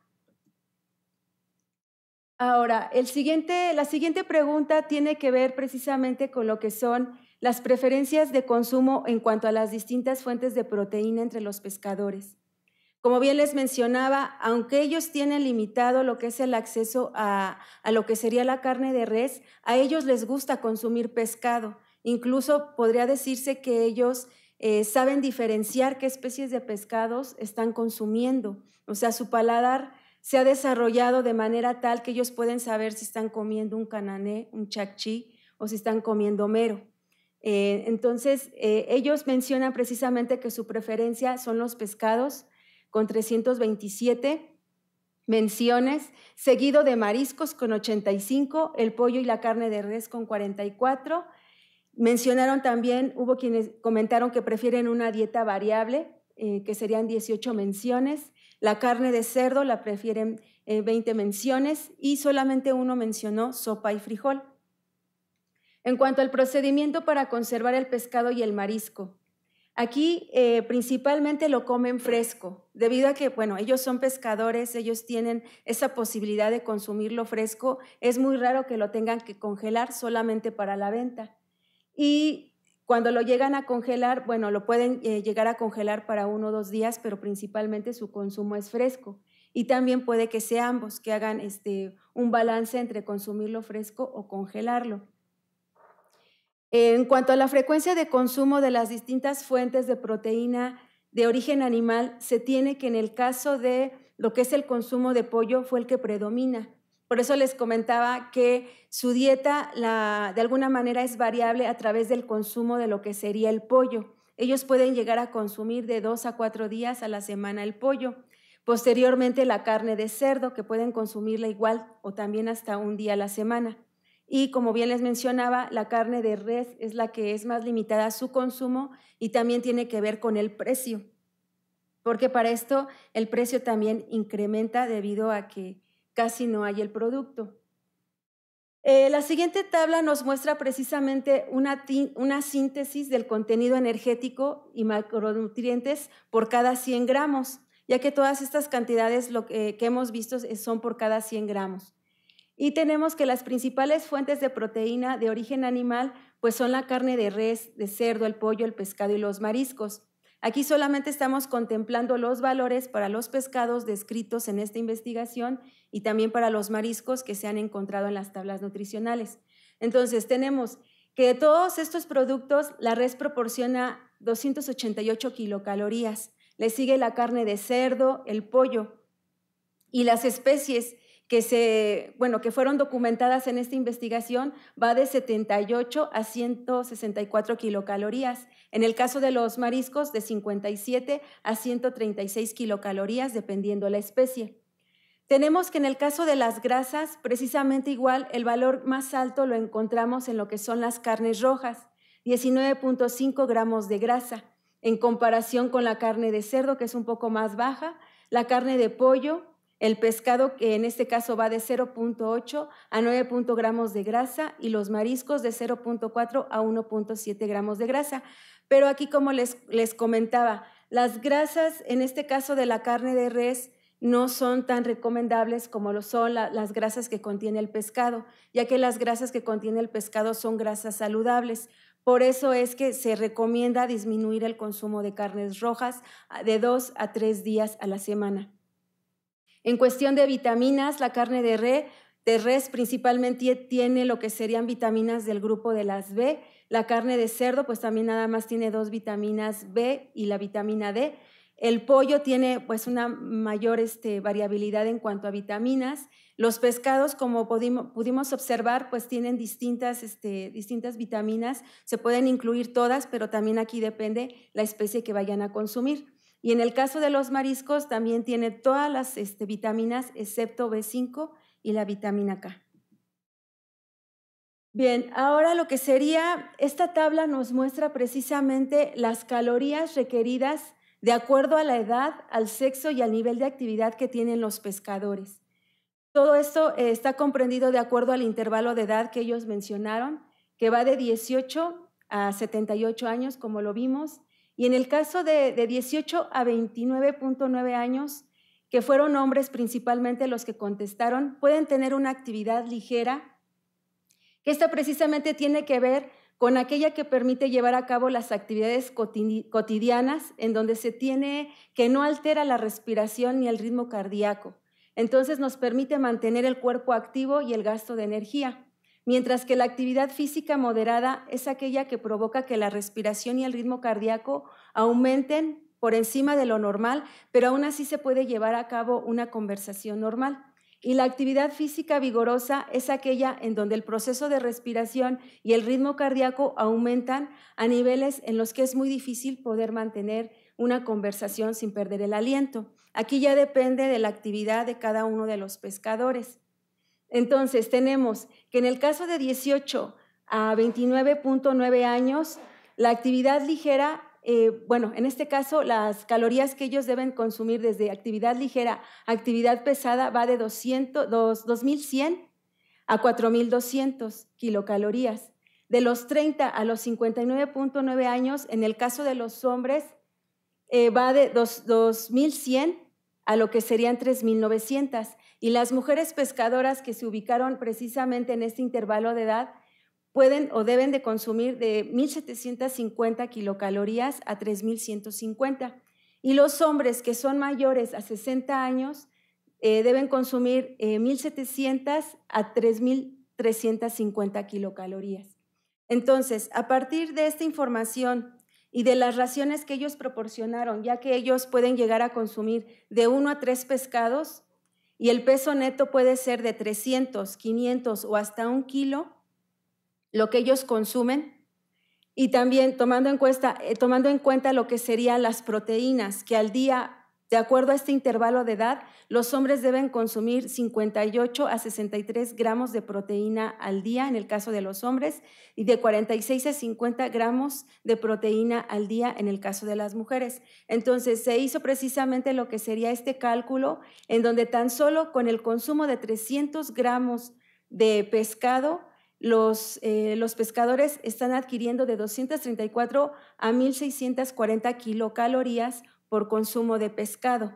Ahora, la siguiente pregunta tiene que ver precisamente con lo que son las preferencias de consumo en cuanto a las distintas fuentes de proteína entre los pescadores. Como bien les mencionaba, aunque ellos tienen limitado lo que es el acceso a, lo que sería la carne de res, a ellos les gusta consumir pescado. Incluso podría decirse que ellos eh, saben diferenciar qué especies de pescados están consumiendo. O sea, su paladar se ha desarrollado de manera tal que ellos pueden saber si están comiendo un canané, un chachí o si están comiendo mero. Eh, entonces, eh, ellos mencionan precisamente que su preferencia son los pescados, con 327 menciones, seguido de mariscos con 85, el pollo y la carne de res con 44. Mencionaron también, hubo quienes comentaron que prefieren una dieta variable, eh, que serían 18 menciones. La carne de cerdo la prefieren 20 menciones y solamente uno mencionó sopa y frijol. En cuanto al procedimiento para conservar el pescado y el marisco, Aquí eh, principalmente lo comen fresco, debido a que, bueno, ellos son pescadores, ellos tienen esa posibilidad de consumirlo fresco, es muy raro que lo tengan que congelar solamente para la venta. Y cuando lo llegan a congelar, bueno, lo pueden eh, llegar a congelar para uno o dos días, pero principalmente su consumo es fresco. Y también puede que sean ambos, que hagan este, un balance entre consumirlo fresco o congelarlo. En cuanto a la frecuencia de consumo de las distintas fuentes de proteína de origen animal, se tiene que en el caso de lo que es el consumo de pollo fue el que predomina. Por eso les comentaba que su dieta de alguna manera es variable a través del consumo de lo que sería el pollo. Ellos pueden llegar a consumir de dos a cuatro días a la semana el pollo. Posteriormente la carne de cerdo, que pueden consumirla igual o también hasta un día a la semana. Y como bien les mencionaba, la carne de res es la que es más limitada a su consumo y también tiene que ver con el precio, porque para esto el precio también incrementa debido a que casi no hay el producto. Eh, la siguiente tabla nos muestra precisamente una, síntesis del contenido energético y macronutrientes por cada 100 gramos, ya que todas estas cantidades lo que, que hemos visto son por cada 100 gramos. Y tenemos que las principales fuentes de proteína de origen animal pues son la carne de res, de cerdo, el pollo, el pescado y los mariscos. Aquí solamente estamos contemplando los valores para los pescados descritos en esta investigación y también para los mariscos que se han encontrado en las tablas nutricionales. Entonces, tenemos que de todos estos productos, la res proporciona 288 kilocalorías. Le sigue la carne de cerdo, el pollo y las especies que, se, bueno, que fueron documentadas en esta investigación va de 78 a 164 kilocalorías. En el caso de los mariscos, de 57 a 136 kilocalorías, dependiendo la especie. Tenemos que en el caso de las grasas, precisamente igual, el valor más alto lo encontramos en lo que son las carnes rojas, 19.5 gramos de grasa, en comparación con la carne de cerdo, que es un poco más baja, la carne de pollo, el pescado, que en este caso va de 0.8 a 9 gramos de grasa, y los mariscos de 0.4 a 1.7 gramos de grasa. Pero aquí, como les, les comentaba, las grasas, en este caso de la carne de res, no son tan recomendables como lo son las grasas que contiene el pescado, ya que las grasas que contiene el pescado son grasas saludables. Por eso es que se recomienda disminuir el consumo de carnes rojas ah, de dos a tres días a la semana. En cuestión de vitaminas, la carne de, de res principalmente tiene lo que serían vitaminas del grupo de las B. La carne de cerdo, pues también nada más tiene dos vitaminas B y la vitamina D. El pollo tiene pues una mayor este, variabilidad en cuanto a vitaminas. Los pescados, como pudimos observar, pues tienen distintas, este, distintas vitaminas. Se pueden incluir todas, pero también aquí depende la especie que vayan a consumir. Y en el caso de los mariscos también tiene todas las este, vitaminas excepto B5 y la vitamina K. Bien, ahora lo que sería, esta tabla nos muestra precisamente las calorías requeridas de acuerdo a la edad, al sexo y al nivel de actividad que tienen los pescadores. Todo esto eh, está comprendido de acuerdo al intervalo de edad que ellos mencionaron, que va de 18 a 78 años, como lo vimos, y en el caso de, 18 a 29.9 años, que fueron hombres principalmente los que contestaron, pueden tener una actividad ligera, que esta precisamente tiene que ver con aquella que permite llevar a cabo las actividades cotidianas en donde se tiene que no altera la respiración ni el ritmo cardíaco. Entonces nos permite mantener el cuerpo activo y el gasto de energía mientras que la actividad física moderada es aquella que provoca que la respiración y el ritmo cardíaco aumenten por encima de lo normal, pero aún así se puede llevar a cabo una conversación normal. Y la actividad física vigorosa es aquella en donde el proceso de respiración y el ritmo cardíaco aumentan a niveles en los que es muy difícil poder mantener una conversación sin perder el aliento. Aquí ya depende de la actividad de cada uno de los pescadores. Entonces, tenemos que en el caso de 18 a 29.9 años, la actividad ligera, eh, bueno, en este caso las calorías que ellos deben consumir desde actividad ligera a actividad pesada va de 200, 2100 a 4200 kilocalorías. De los 30 a los 59.9 años, en el caso de los hombres, eh, va de 2100 a lo que serían 3900. Y las mujeres pescadoras que se ubicaron precisamente en este intervalo de edad pueden o deben de consumir de 1.750 kilocalorías a 3.150. Y los hombres que son mayores a 60 años eh, deben consumir 1.700 eh, a 3.350 kilocalorías. Entonces, a partir de esta información y de las raciones que ellos proporcionaron, ya que ellos pueden llegar a consumir de uno a tres pescados, y el peso neto puede ser de 300, 500 o hasta un kilo, lo que ellos consumen. Y también tomando en, cuenta, eh, tomando en cuenta lo que serían las proteínas, que al día de acuerdo a este intervalo de edad, los hombres deben consumir 58 a 63 gramos de proteína al día en el caso de los hombres y de 46 a 50 gramos de proteína al día en el caso de las mujeres. Entonces se hizo precisamente lo que sería este cálculo en donde tan solo con el consumo de 300 gramos de pescado los, eh, los, pescadores están adquiriendo de 234 a 1.640 kilocalorías por consumo de pescado.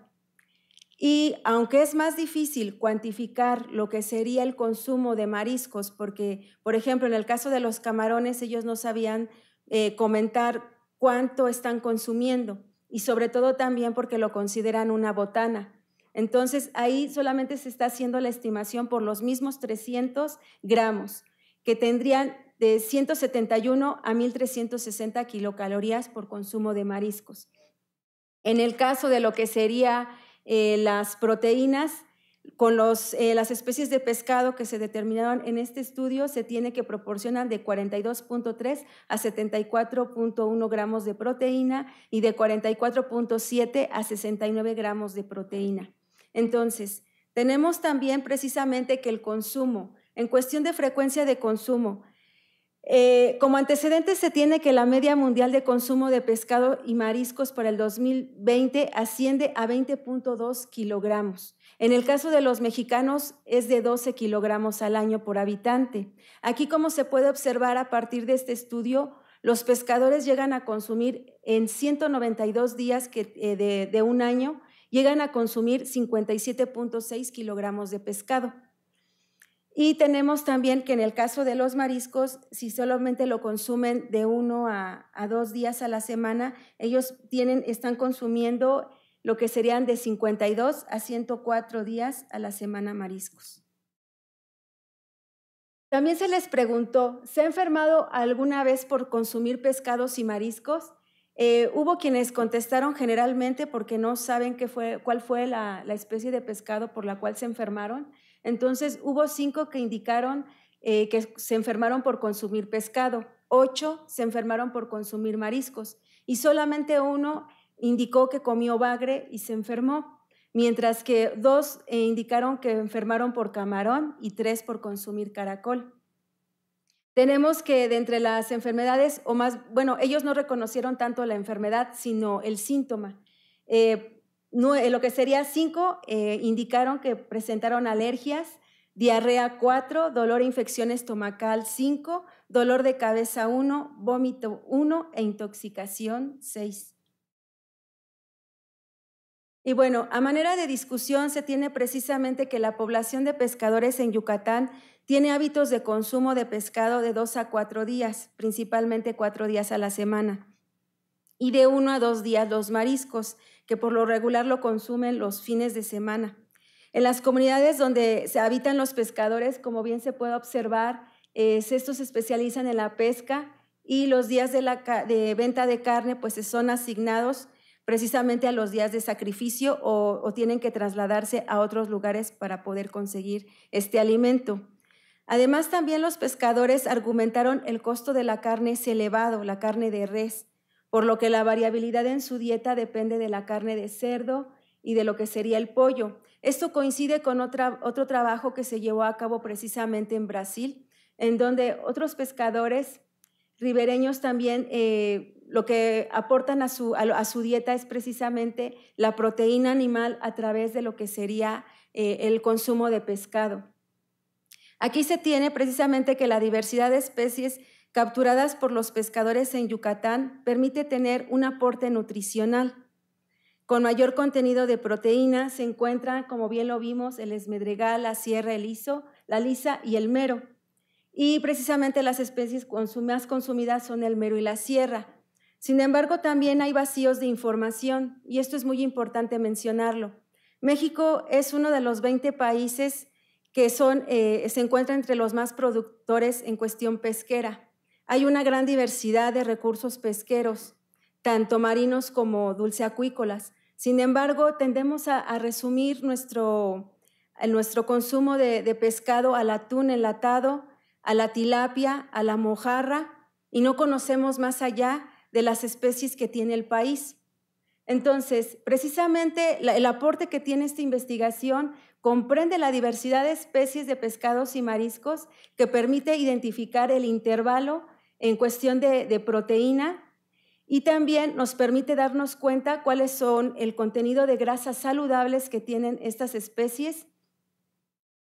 Y aunque es más difícil cuantificar lo que sería el consumo de mariscos, porque, por ejemplo, en el caso de los camarones, ellos no sabían eh, comentar cuánto están consumiendo y sobre todo también porque lo consideran una botana. Entonces, ahí solamente se está haciendo la estimación por los mismos 300 gramos, que tendrían de 171 a 1360 kilocalorías por consumo de mariscos. En el caso de lo que sería eh, las proteínas, con eh, las especies de pescado que se determinaron en este estudio, se tiene que proporcionar de 42.3 a 74.1 gramos de proteína y de 44.7 a 69 gramos de proteína. Entonces, tenemos también precisamente que el consumo, en cuestión de frecuencia de consumo, eh, como antecedente se tiene que la media mundial de consumo de pescado y mariscos para el 2020 asciende a 20.2 kilogramos. En el caso de los mexicanos es de 12 kilogramos al año por habitante. Aquí, como se puede observar a partir de este estudio, los pescadores llegan a consumir en 192 días eh, de, de un año, llegan a consumir 57.6 kilogramos de pescado. Y tenemos también que en el caso de los mariscos, si solamente lo consumen de uno a, dos días a la semana, ellos están consumiendo lo que serían de 52 a 104 días a la semana mariscos. También se les preguntó, ¿se ha enfermado alguna vez por consumir pescados y mariscos? Eh, hubo quienes contestaron generalmente porque no saben cuál fue la especie de pescado por la cual se enfermaron. Entonces, hubo cinco que indicaron eh, que se enfermaron por consumir pescado, ocho se enfermaron por consumir mariscos y solamente uno indicó que comió bagre y se enfermó, mientras que dos eh, indicaron que enfermaron por camarón y tres por consumir caracol. Tenemos que de entre las enfermedades, o más, bueno, ellos no reconocieron tanto la enfermedad, sino el síntoma. Eh, lo que sería cinco eh, indicaron que presentaron alergias, diarrea 4, dolor e infección estomacal cinco dolor de cabeza uno vómito uno e intoxicación seis Y bueno, a manera de discusión se tiene precisamente que la población de pescadores en Yucatán tiene hábitos de consumo de pescado de dos a cuatro días, principalmente cuatro días a la semana, y de uno a dos días los mariscos que por lo regular lo consumen los fines de semana. En las comunidades donde se habitan los pescadores, como bien se puede observar, eh, estos se especializan en la pesca y los días de, venta de carne pues son asignados precisamente a los días de sacrificio o, o, tienen que trasladarse a otros lugares para poder conseguir este alimento. Además, también los pescadores argumentaron el costo de la carne es elevado, la carne de res, por lo que la variabilidad en su dieta depende de la carne de cerdo y de lo que sería el pollo. Esto coincide con otra, otro trabajo que se llevó a cabo precisamente en Brasil, en donde otros pescadores ribereños también eh, lo que aportan a su, dieta es precisamente la proteína animal a través de lo que sería eh, el consumo de pescado. Aquí se tiene precisamente que la diversidad de especies capturadas por los pescadores en Yucatán permite tener un aporte nutricional. Con mayor contenido de proteína se encuentran, como bien lo vimos, el esmedregal, la sierra, el liso, la lisa y el mero. Y precisamente las especies más consumidas son el mero y la sierra. Sin embargo, también hay vacíos de información y esto es muy importante mencionarlo. México es uno de los 20 países que son, eh, se encuentra entre los más productores en cuestión pesquera. Hay una gran diversidad de recursos pesqueros, tanto marinos como dulceacuícolas. Sin embargo, tendemos a, resumir nuestro, nuestro consumo de, pescado al atún enlatado, a la tilapia, a la mojarra, y no conocemos más allá de las especies que tiene el país. Entonces, precisamente el aporte que tiene esta investigación comprende la diversidad de especies de pescados y mariscos que permite identificar el intervalo en cuestión de, proteína y también nos permite darnos cuenta cuáles son el contenido de grasas saludables que tienen estas especies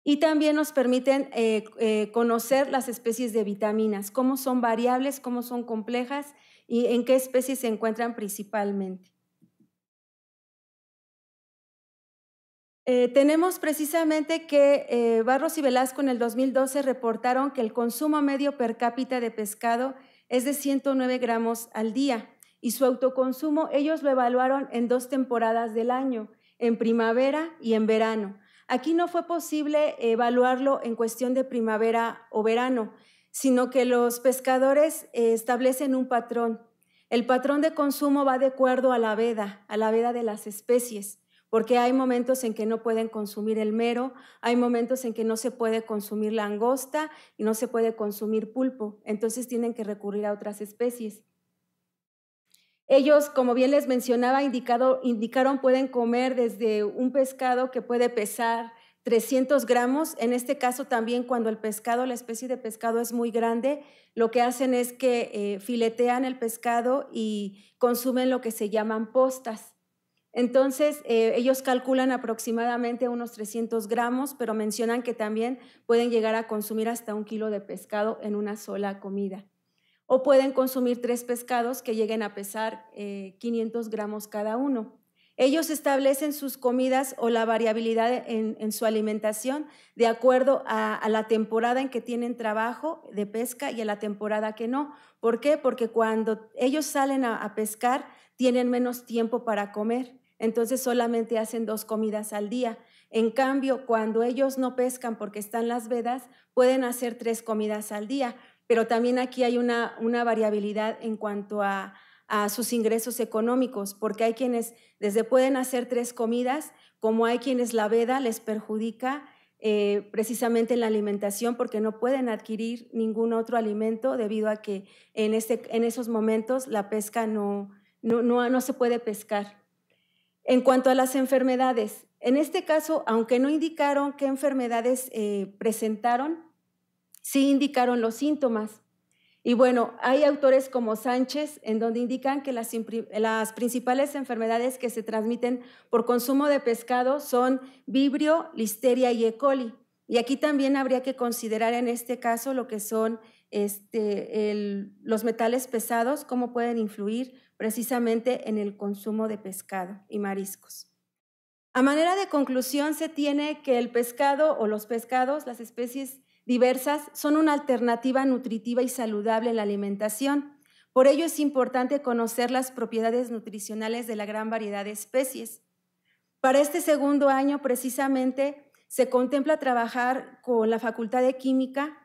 y también nos permiten eh, eh, conocer las especies de vitaminas, cómo son variables, cómo son complejas y en qué especies se encuentran principalmente. Eh, tenemos precisamente que eh, Barros y Velasco en el 2012 reportaron que el consumo medio per cápita de pescado es de 109 gramos al día y su autoconsumo ellos lo evaluaron en dos temporadas del año, en primavera y en verano. Aquí no fue posible evaluarlo en cuestión de primavera o verano, sino que los pescadores eh, establecen un patrón. El patrón de consumo va de acuerdo a la veda, a la veda de las especies porque hay momentos en que no pueden consumir el mero, hay momentos en que no se puede consumir langosta y no se puede consumir pulpo, entonces tienen que recurrir a otras especies. Ellos, como bien les mencionaba, indicado, indicaron pueden comer desde un pescado que puede pesar 300 gramos. En este caso también cuando el pescado, la especie de pescado es muy grande, lo que hacen es que eh, filetean el pescado y consumen lo que se llaman postas. Entonces, eh, ellos calculan aproximadamente unos 300 gramos, pero mencionan que también pueden llegar a consumir hasta un kilo de pescado en una sola comida. O pueden consumir tres pescados que lleguen a pesar 500 eh, gramos cada uno. Ellos establecen sus comidas o la variabilidad en, su alimentación de acuerdo a, la temporada en que tienen trabajo de pesca y a la temporada que no. ¿Por qué? Porque cuando ellos salen a pescar tienen menos tiempo para comer. Entonces solamente hacen dos comidas al día. En cambio, cuando ellos no pescan porque están las vedas, pueden hacer tres comidas al día. Pero también aquí hay una, variabilidad en cuanto a, sus ingresos económicos, porque hay quienes desde pueden hacer tres comidas, como hay quienes la veda les perjudica eh, precisamente en la alimentación porque no pueden adquirir ningún otro alimento debido a que en, este, en esos momentos la pesca no, no se puede pescar. En cuanto a las enfermedades, en este caso, aunque no indicaron qué enfermedades eh, presentaron, sí indicaron los síntomas. Y bueno, hay autores como Sánchez, en donde indican que las, principales enfermedades que se transmiten por consumo de pescado son vibrio, listeria y E. coli. Y aquí también habría que considerar en este caso lo que son este, los metales pesados, cómo pueden influir, precisamente en el consumo de pescado y mariscos. A manera de conclusión, se tiene que el pescado o los pescados, las especies diversas, son una alternativa nutritiva y saludable en la alimentación. Por ello es importante conocer las propiedades nutricionales de la gran variedad de especies. Para este segundo año, precisamente, se contempla trabajar con la Facultad de Química,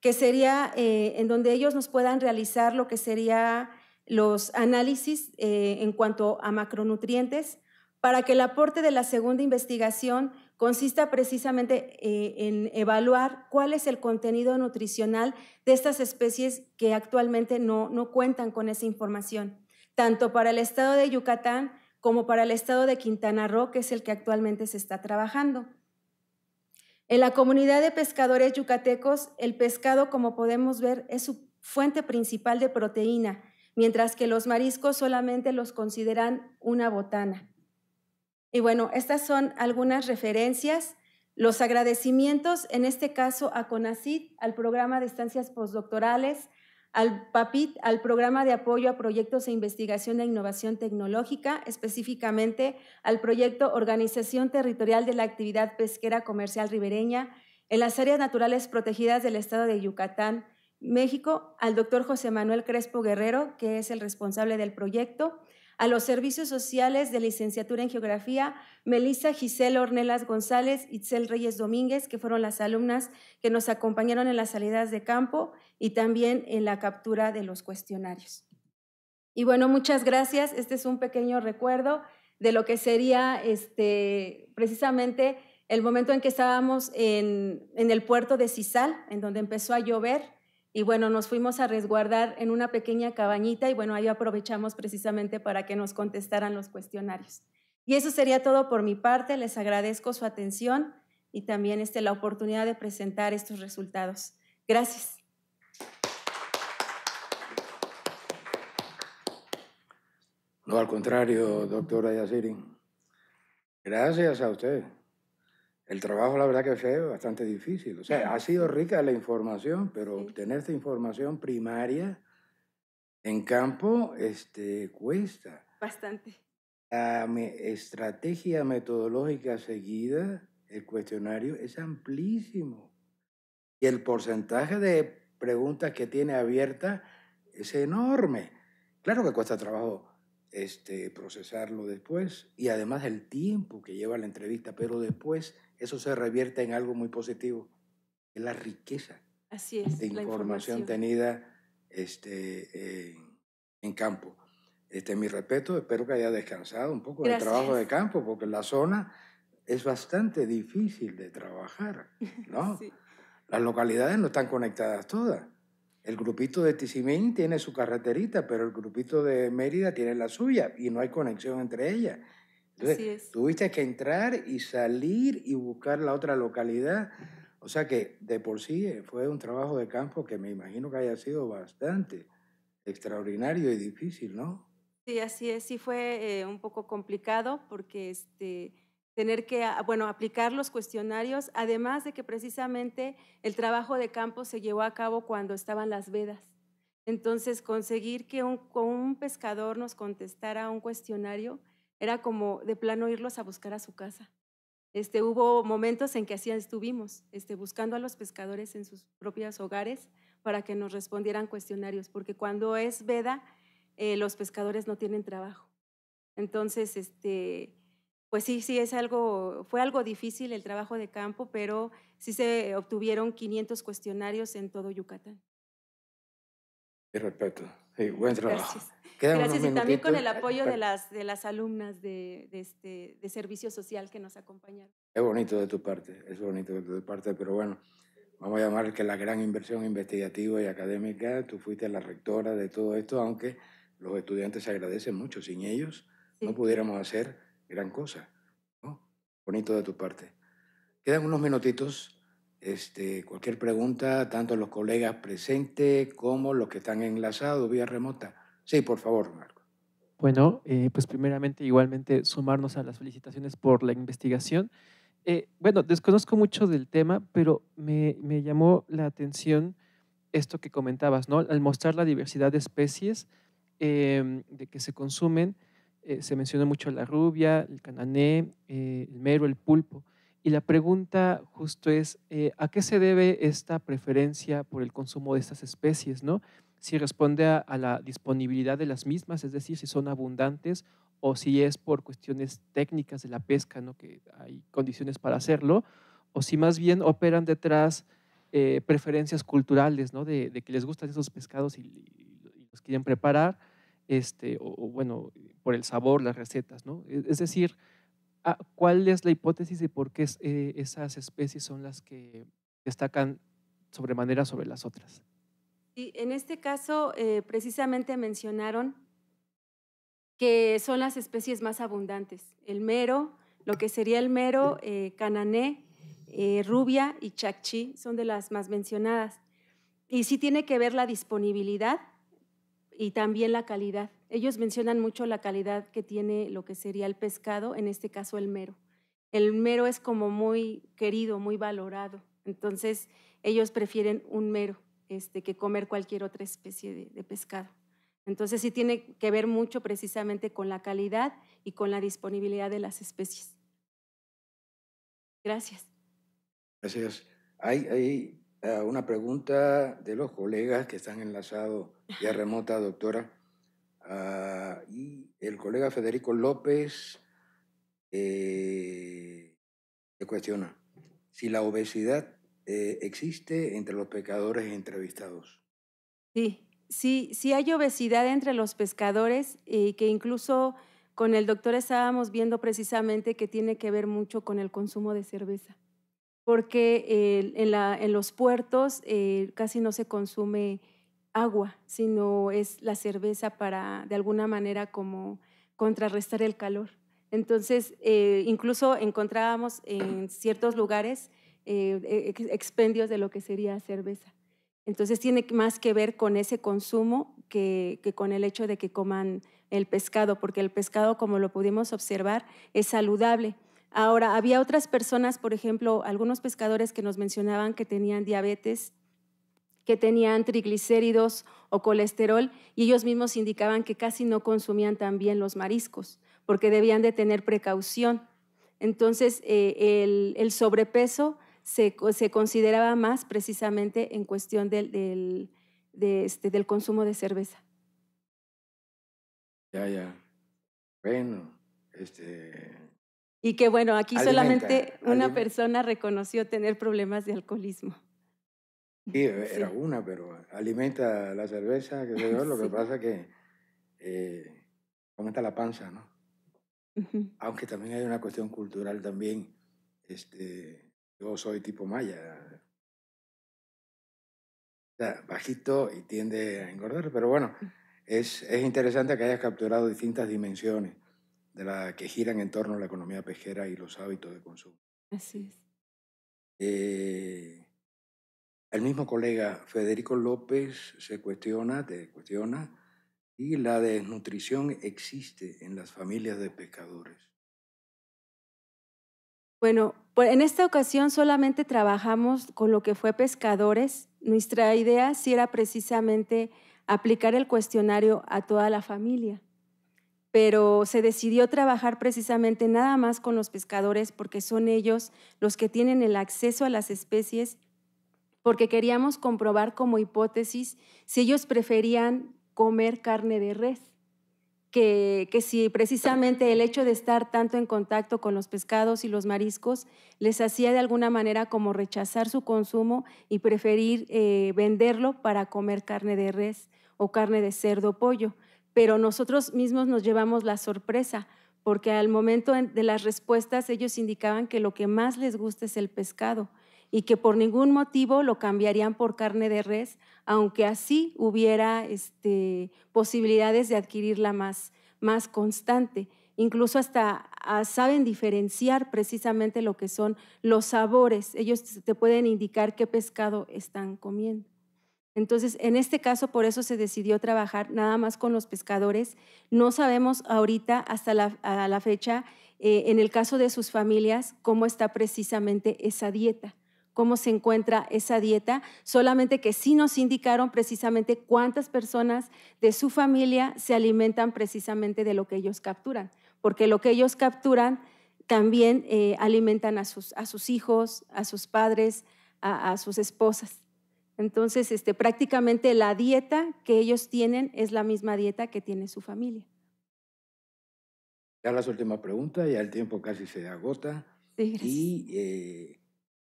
que sería eh, en donde ellos nos puedan realizar lo que sería los análisis eh, en cuanto a macronutrientes para que el aporte de la segunda investigación consista precisamente eh, en evaluar cuál es el contenido nutricional de estas especies que actualmente no, no cuentan con esa información, tanto para el estado de Yucatán como para el estado de Quintana Roo, que es el que actualmente se está trabajando. En la comunidad de pescadores yucatecos, el pescado, como podemos ver, es su fuente principal de proteína, mientras que los mariscos solamente los consideran una botana. Y bueno, estas son algunas referencias. Los agradecimientos, en este caso a CONACIT, al programa de estancias postdoctorales, al PAPIT, al programa de apoyo a proyectos e investigación e innovación tecnológica, específicamente al proyecto Organización Territorial de la Actividad Pesquera Comercial Ribereña en las áreas naturales protegidas del Estado de Yucatán, México, al doctor José Manuel Crespo Guerrero, que es el responsable del proyecto, a los servicios sociales de licenciatura en geografía, Melissa Gisela Ornelas González, y Itzel Reyes Domínguez, que fueron las alumnas que nos acompañaron en las salidas de campo y también en la captura de los cuestionarios. Y bueno, muchas gracias. Este es un pequeño recuerdo de lo que sería este, precisamente el momento en que estábamos en, en el puerto de Cisal, en donde empezó a llover y bueno, nos fuimos a resguardar en una pequeña cabañita y bueno, ahí aprovechamos precisamente para que nos contestaran los cuestionarios. Y eso sería todo por mi parte. Les agradezco su atención y también este, la oportunidad de presentar estos resultados. Gracias. No, al contrario, doctora Yacirin. Gracias a usted el trabajo, la verdad que fue bastante difícil. O sea, ha sido rica la información, pero obtener esta información primaria en campo este, cuesta. Bastante. La estrategia metodológica seguida, el cuestionario, es amplísimo. Y el porcentaje de preguntas que tiene abierta es enorme. Claro que cuesta trabajo este, procesarlo después y además el tiempo que lleva la entrevista, pero después eso se revierte en algo muy positivo, es la riqueza Así de información, tenida este, en campo. Este, mi respeto, espero que haya descansado un poco del trabajo de campo, porque la zona es bastante difícil de trabajar, ¿no? Las localidades no están conectadas todas. El grupito de Tizimín tiene su carreterita, pero el grupito de Mérida tiene la suya y no hay conexión entre ellas. Tuviste que entrar y salir y buscar la otra localidad. O sea que de por sí eh, fue un trabajo de campo que me imagino que haya sido bastante extraordinario y difícil, ¿no? Sí, así es, sí fue eh, un poco complicado porque este, tener que, ah, bueno, aplicar los cuestionarios, además de que precisamente el trabajo de campo se llevó a cabo cuando estaban las vedas. Entonces, conseguir que un pescador nos contestara un cuestionario era como de plano irlos a buscar a su casa. Este, hubo momentos en que así estuvimos, este, buscando a los pescadores en sus propios hogares para que nos respondieran cuestionarios, porque cuando es veda, eh, los pescadores no tienen trabajo. Entonces, este, pues sí, sí, es algo, fue algo difícil el trabajo de campo, pero sí se obtuvieron 500 cuestionarios en todo Yucatán. Y respeto, buen trabajo. Gracias. Gracias y también con el apoyo de las, de las alumnas de, este, de servicio social que nos acompañaron. Es bonito de tu parte, es bonito de tu parte, pero bueno, vamos a llamar que la gran inversión investigativa y académica, tú fuiste la rectora de todo esto, aunque los estudiantes se agradecen mucho, sin ellos no pudiéramos hacer gran cosa. ¿no? Bonito de tu parte. Quedan unos minutitos. Este, cualquier pregunta, tanto los colegas presentes como los que están enlazados vía remota. Sí, por favor, Marco. Bueno, eh, pues primeramente igualmente sumarnos a las felicitaciones por la investigación. Eh, bueno, desconozco mucho del tema, pero me, llamó la atención esto que comentabas, ¿no? Al mostrar la diversidad de especies em, de que se consumen, eh, se menciona mucho la rubia, el canané, el mero, el pulpo. Y la pregunta justo es, ¿a qué se debe esta preferencia por el consumo de estas especies, ¿no? si responde a, la disponibilidad de las mismas, es decir, si son abundantes o si es por cuestiones técnicas de la pesca, ¿no? que hay condiciones para hacerlo, o si más bien operan detrás eh, preferencias culturales, de, que les gustan esos pescados y, los quieren preparar, este, o, bueno, por el sabor, las recetas. ¿no? E, es decir, ¿cuál es la hipótesis de por qué eh, esas especies son las que destacan sobremanera sobre las otras? en este caso, eh, precisamente mencionaron que son las especies más abundantes, el mero, lo que sería el mero, eh, canané, eh, rubia y chacchi, son de las más mencionadas. Y sí tiene que ver la disponibilidad y también la calidad. Ellos mencionan mucho la calidad que tiene lo que sería el pescado, en este caso el mero. El mero es como muy querido, muy valorado. Entonces, ellos prefieren un mero. Este, que comer cualquier otra especie de, pescado. Entonces sí tiene que ver mucho precisamente con la calidad y con la disponibilidad de las especies. Gracias. Gracias. Hay, ah, una pregunta de los colegas que están enlazados ya remota, doctora. Ah, y el colega Federico López eh, cuestiona si la obesidad eh, existe entre los pescadores entrevistados. Sí, sí, sí hay obesidad entre los pescadores y eh, que incluso con el doctor estábamos viendo precisamente que tiene que ver mucho con el consumo de cerveza, porque en, los puertos eh, casi no se consume agua, sino es la cerveza para, de alguna manera, como contrarrestar el calor. Entonces, incluso encontrábamos en ciertos lugares eh, e, expendios de lo que sería cerveza. Entonces tiene más que ver con ese consumo que, con el hecho de que coman el pescado, porque el pescado, como lo pudimos observar, es saludable. Ahora, había otras personas, por ejemplo, algunos pescadores que nos mencionaban que tenían diabetes, que tenían triglicéridos o colesterol, y ellos mismos indicaban que casi no consumían también los mariscos, porque debían de tener precaución. Entonces, eh, el sobrepeso se, se consideraba más precisamente en cuestión del, del, este, del consumo de cerveza. Ya, ya. Bueno, este... Y que bueno, aquí solamente una persona reconoció tener problemas de alcoholismo. Sí, e, era una, pero alimenta la cerveza, yo, lo que pasa que eh, aumenta la panza, ¿no? Aunque también hay una cuestión cultural también, este, yo soy tipo maya. bajito y tiende a engordar, pero bueno, mm. es, es interesante que hayas capturado distintas dimensiones de la que giran en torno a la economía pesquera y los hábitos de consumo. Así es. Eh, el mismo colega Federico López se cuestiona, te cuestiona, y la desnutrición existe en las familias de pescadores. Bueno, pues, en esta ocasión solamente trabajamos con lo que fue pescadores. Nuestra idea sí era precisamente aplicar el cuestionario a toda la familia, pero se decidió trabajar precisamente nada más con los pescadores porque son ellos los que tienen el acceso a las especies, porque queríamos comprobar como hipótesis si ellos preferían comer carne de res que, si precisamente el hecho de estar tanto en contacto con los pescados y los mariscos les hacía de alguna manera como rechazar su consumo y preferir eh, venderlo para comer carne de res o carne de cerdo o pollo. Pero nosotros mismos nos llevamos la sorpresa porque al momento de las respuestas ellos indicaban que lo que más les gusta es el pescado y que por ningún motivo lo cambiarían por carne de res, aunque así hubiera este, posibilidades de adquirirla más, más constante. Incluso hasta ah, saben diferenciar precisamente lo que son los sabores. Ellos te pueden indicar qué pescado están comiendo. Entonces, en este caso, por eso se decidió trabajar nada más con los pescadores. No sabemos ahorita, hasta la, fecha, eh, en el caso de sus familias, cómo está precisamente esa dieta cómo se encuentra esa dieta, solamente que sí nos indicaron precisamente cuántas personas de su familia se alimentan precisamente de lo que ellos capturan, porque lo que ellos capturan también eh, alimentan a sus, hijos, a sus padres, a, sus esposas. Entonces, este, prácticamente la dieta que ellos tienen es la misma dieta que tiene su familia. Ya la última pregunta, ya el tiempo casi se agota. Sí, y eh,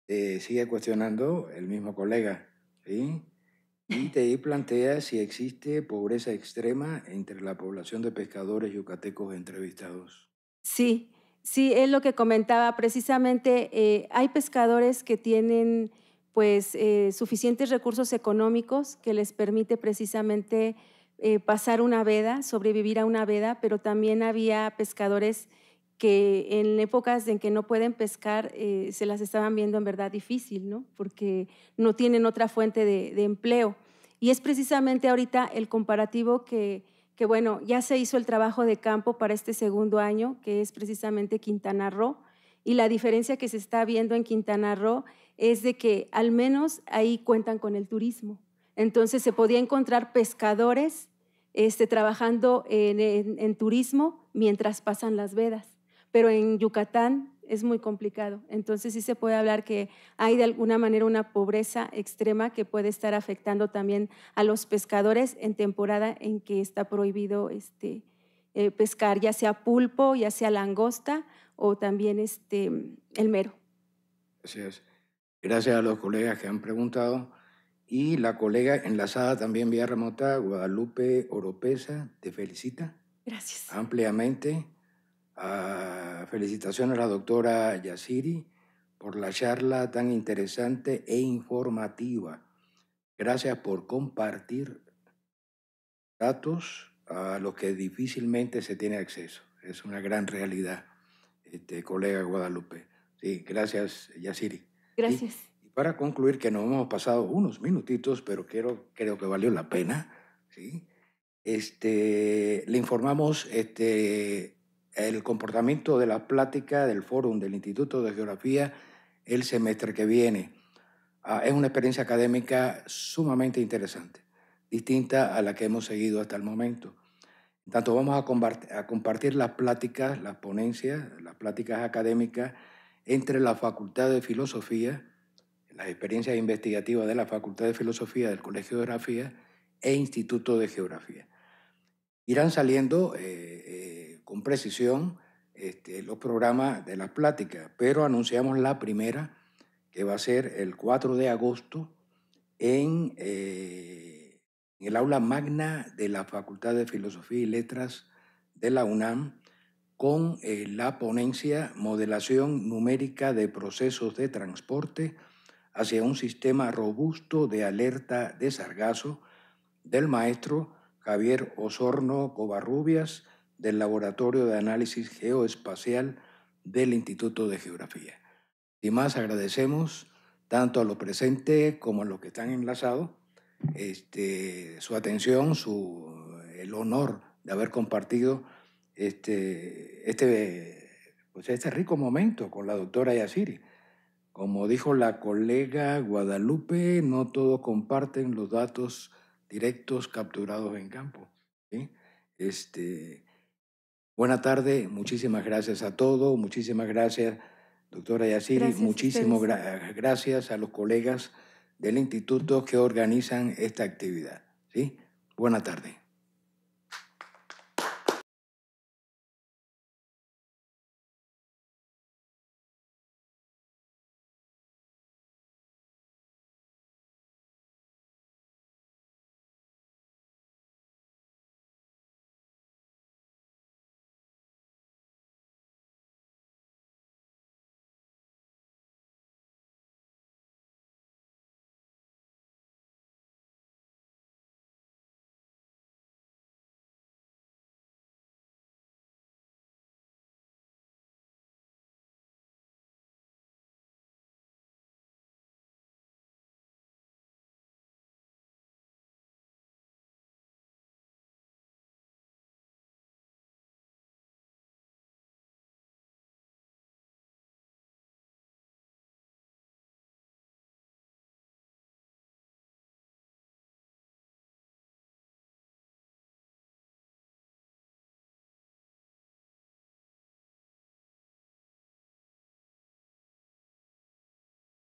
eh, sigue cuestionando el mismo colega. Y te plantea si existe pobreza extrema entre la población de pescadores yucatecos entrevistados. Sí, sí, es lo que comentaba. Precisamente eh, hay pescadores que tienen pues eh, suficientes recursos económicos que les permite precisamente pasar una veda, sobrevivir a una veda, pero también había pescadores que en épocas en que no pueden pescar eh, se las estaban viendo en verdad difícil, ¿no? Porque no tienen otra fuente de, empleo. Y es precisamente ahorita el comparativo que, bueno, ya se hizo el trabajo de campo para este segundo año, que es precisamente Quintana Roo. Y la diferencia que se está viendo en Quintana Roo es de que al menos ahí cuentan con el turismo. Entonces se podía encontrar pescadores este, trabajando en turismo mientras pasan las vedas pero en Yucatán es muy complicado. Entonces sí se puede hablar que hay de alguna manera una pobreza extrema que puede estar afectando también a los pescadores en temporada en que está prohibido este, eh, pescar, ya sea pulpo, ya sea langosta o también este, el mero. Gracias. Gracias a los colegas que han preguntado. Y la colega enlazada también vía remota, Guadalupe Oropesa, te felicita. Gracias. Ampliamente Ah, felicitaciones a la doctora Yasiri por la charla tan interesante e informativa. Gracias por compartir datos a los que difícilmente se tiene acceso. Es una gran realidad, este, colega Guadalupe. Sí, gracias, Yasiri. Gracias. Y, para concluir, que nos hemos pasado unos minutitos, pero quiero, creo que valió la pena. ¿sí? Este, le informamos este, el comportamiento de la plática del Fórum del Instituto de Geografía el semestre que viene. Ah, es una experiencia académica sumamente interesante, distinta a la que hemos seguido hasta el momento. En Tanto vamos a, compartir las pláticas, las ponencias, las pláticas académicas entre la Facultad de Filosofía, las experiencias investigativas de la Facultad de Filosofía del Colegio de Geografía e Instituto de Geografía. Irán saliendo eh, eh, con precisión este, los programas de la plática. pero anunciamos la primera, que va a ser el 4 de agosto eh, en, el aula magna de la Facultad de Filosofía y Letras de la UNAM, con eh, la ponencia Modelación numérica de procesos de transporte hacia un sistema robusto de alerta de sargazo del maestro Javier Osorno Covarrubias, del Laboratorio de Análisis Geoespacial del Instituto de Geografía. Y más agradecemos tanto a los presentes como a los que están enlazados este, su atención, el honor de haber compartido este, este, pues este rico momento con la doctora Yasiri. Como dijo la colega Guadalupe, no todos comparten los datos directos capturados en campo. ¿sí? Este, Buenas tardes, muchísimas gracias a todos, muchísimas gracias, doctora Yaciri, muchísimas gracias a los colegas del instituto que organizan esta actividad. ¿sí? Buena tarde.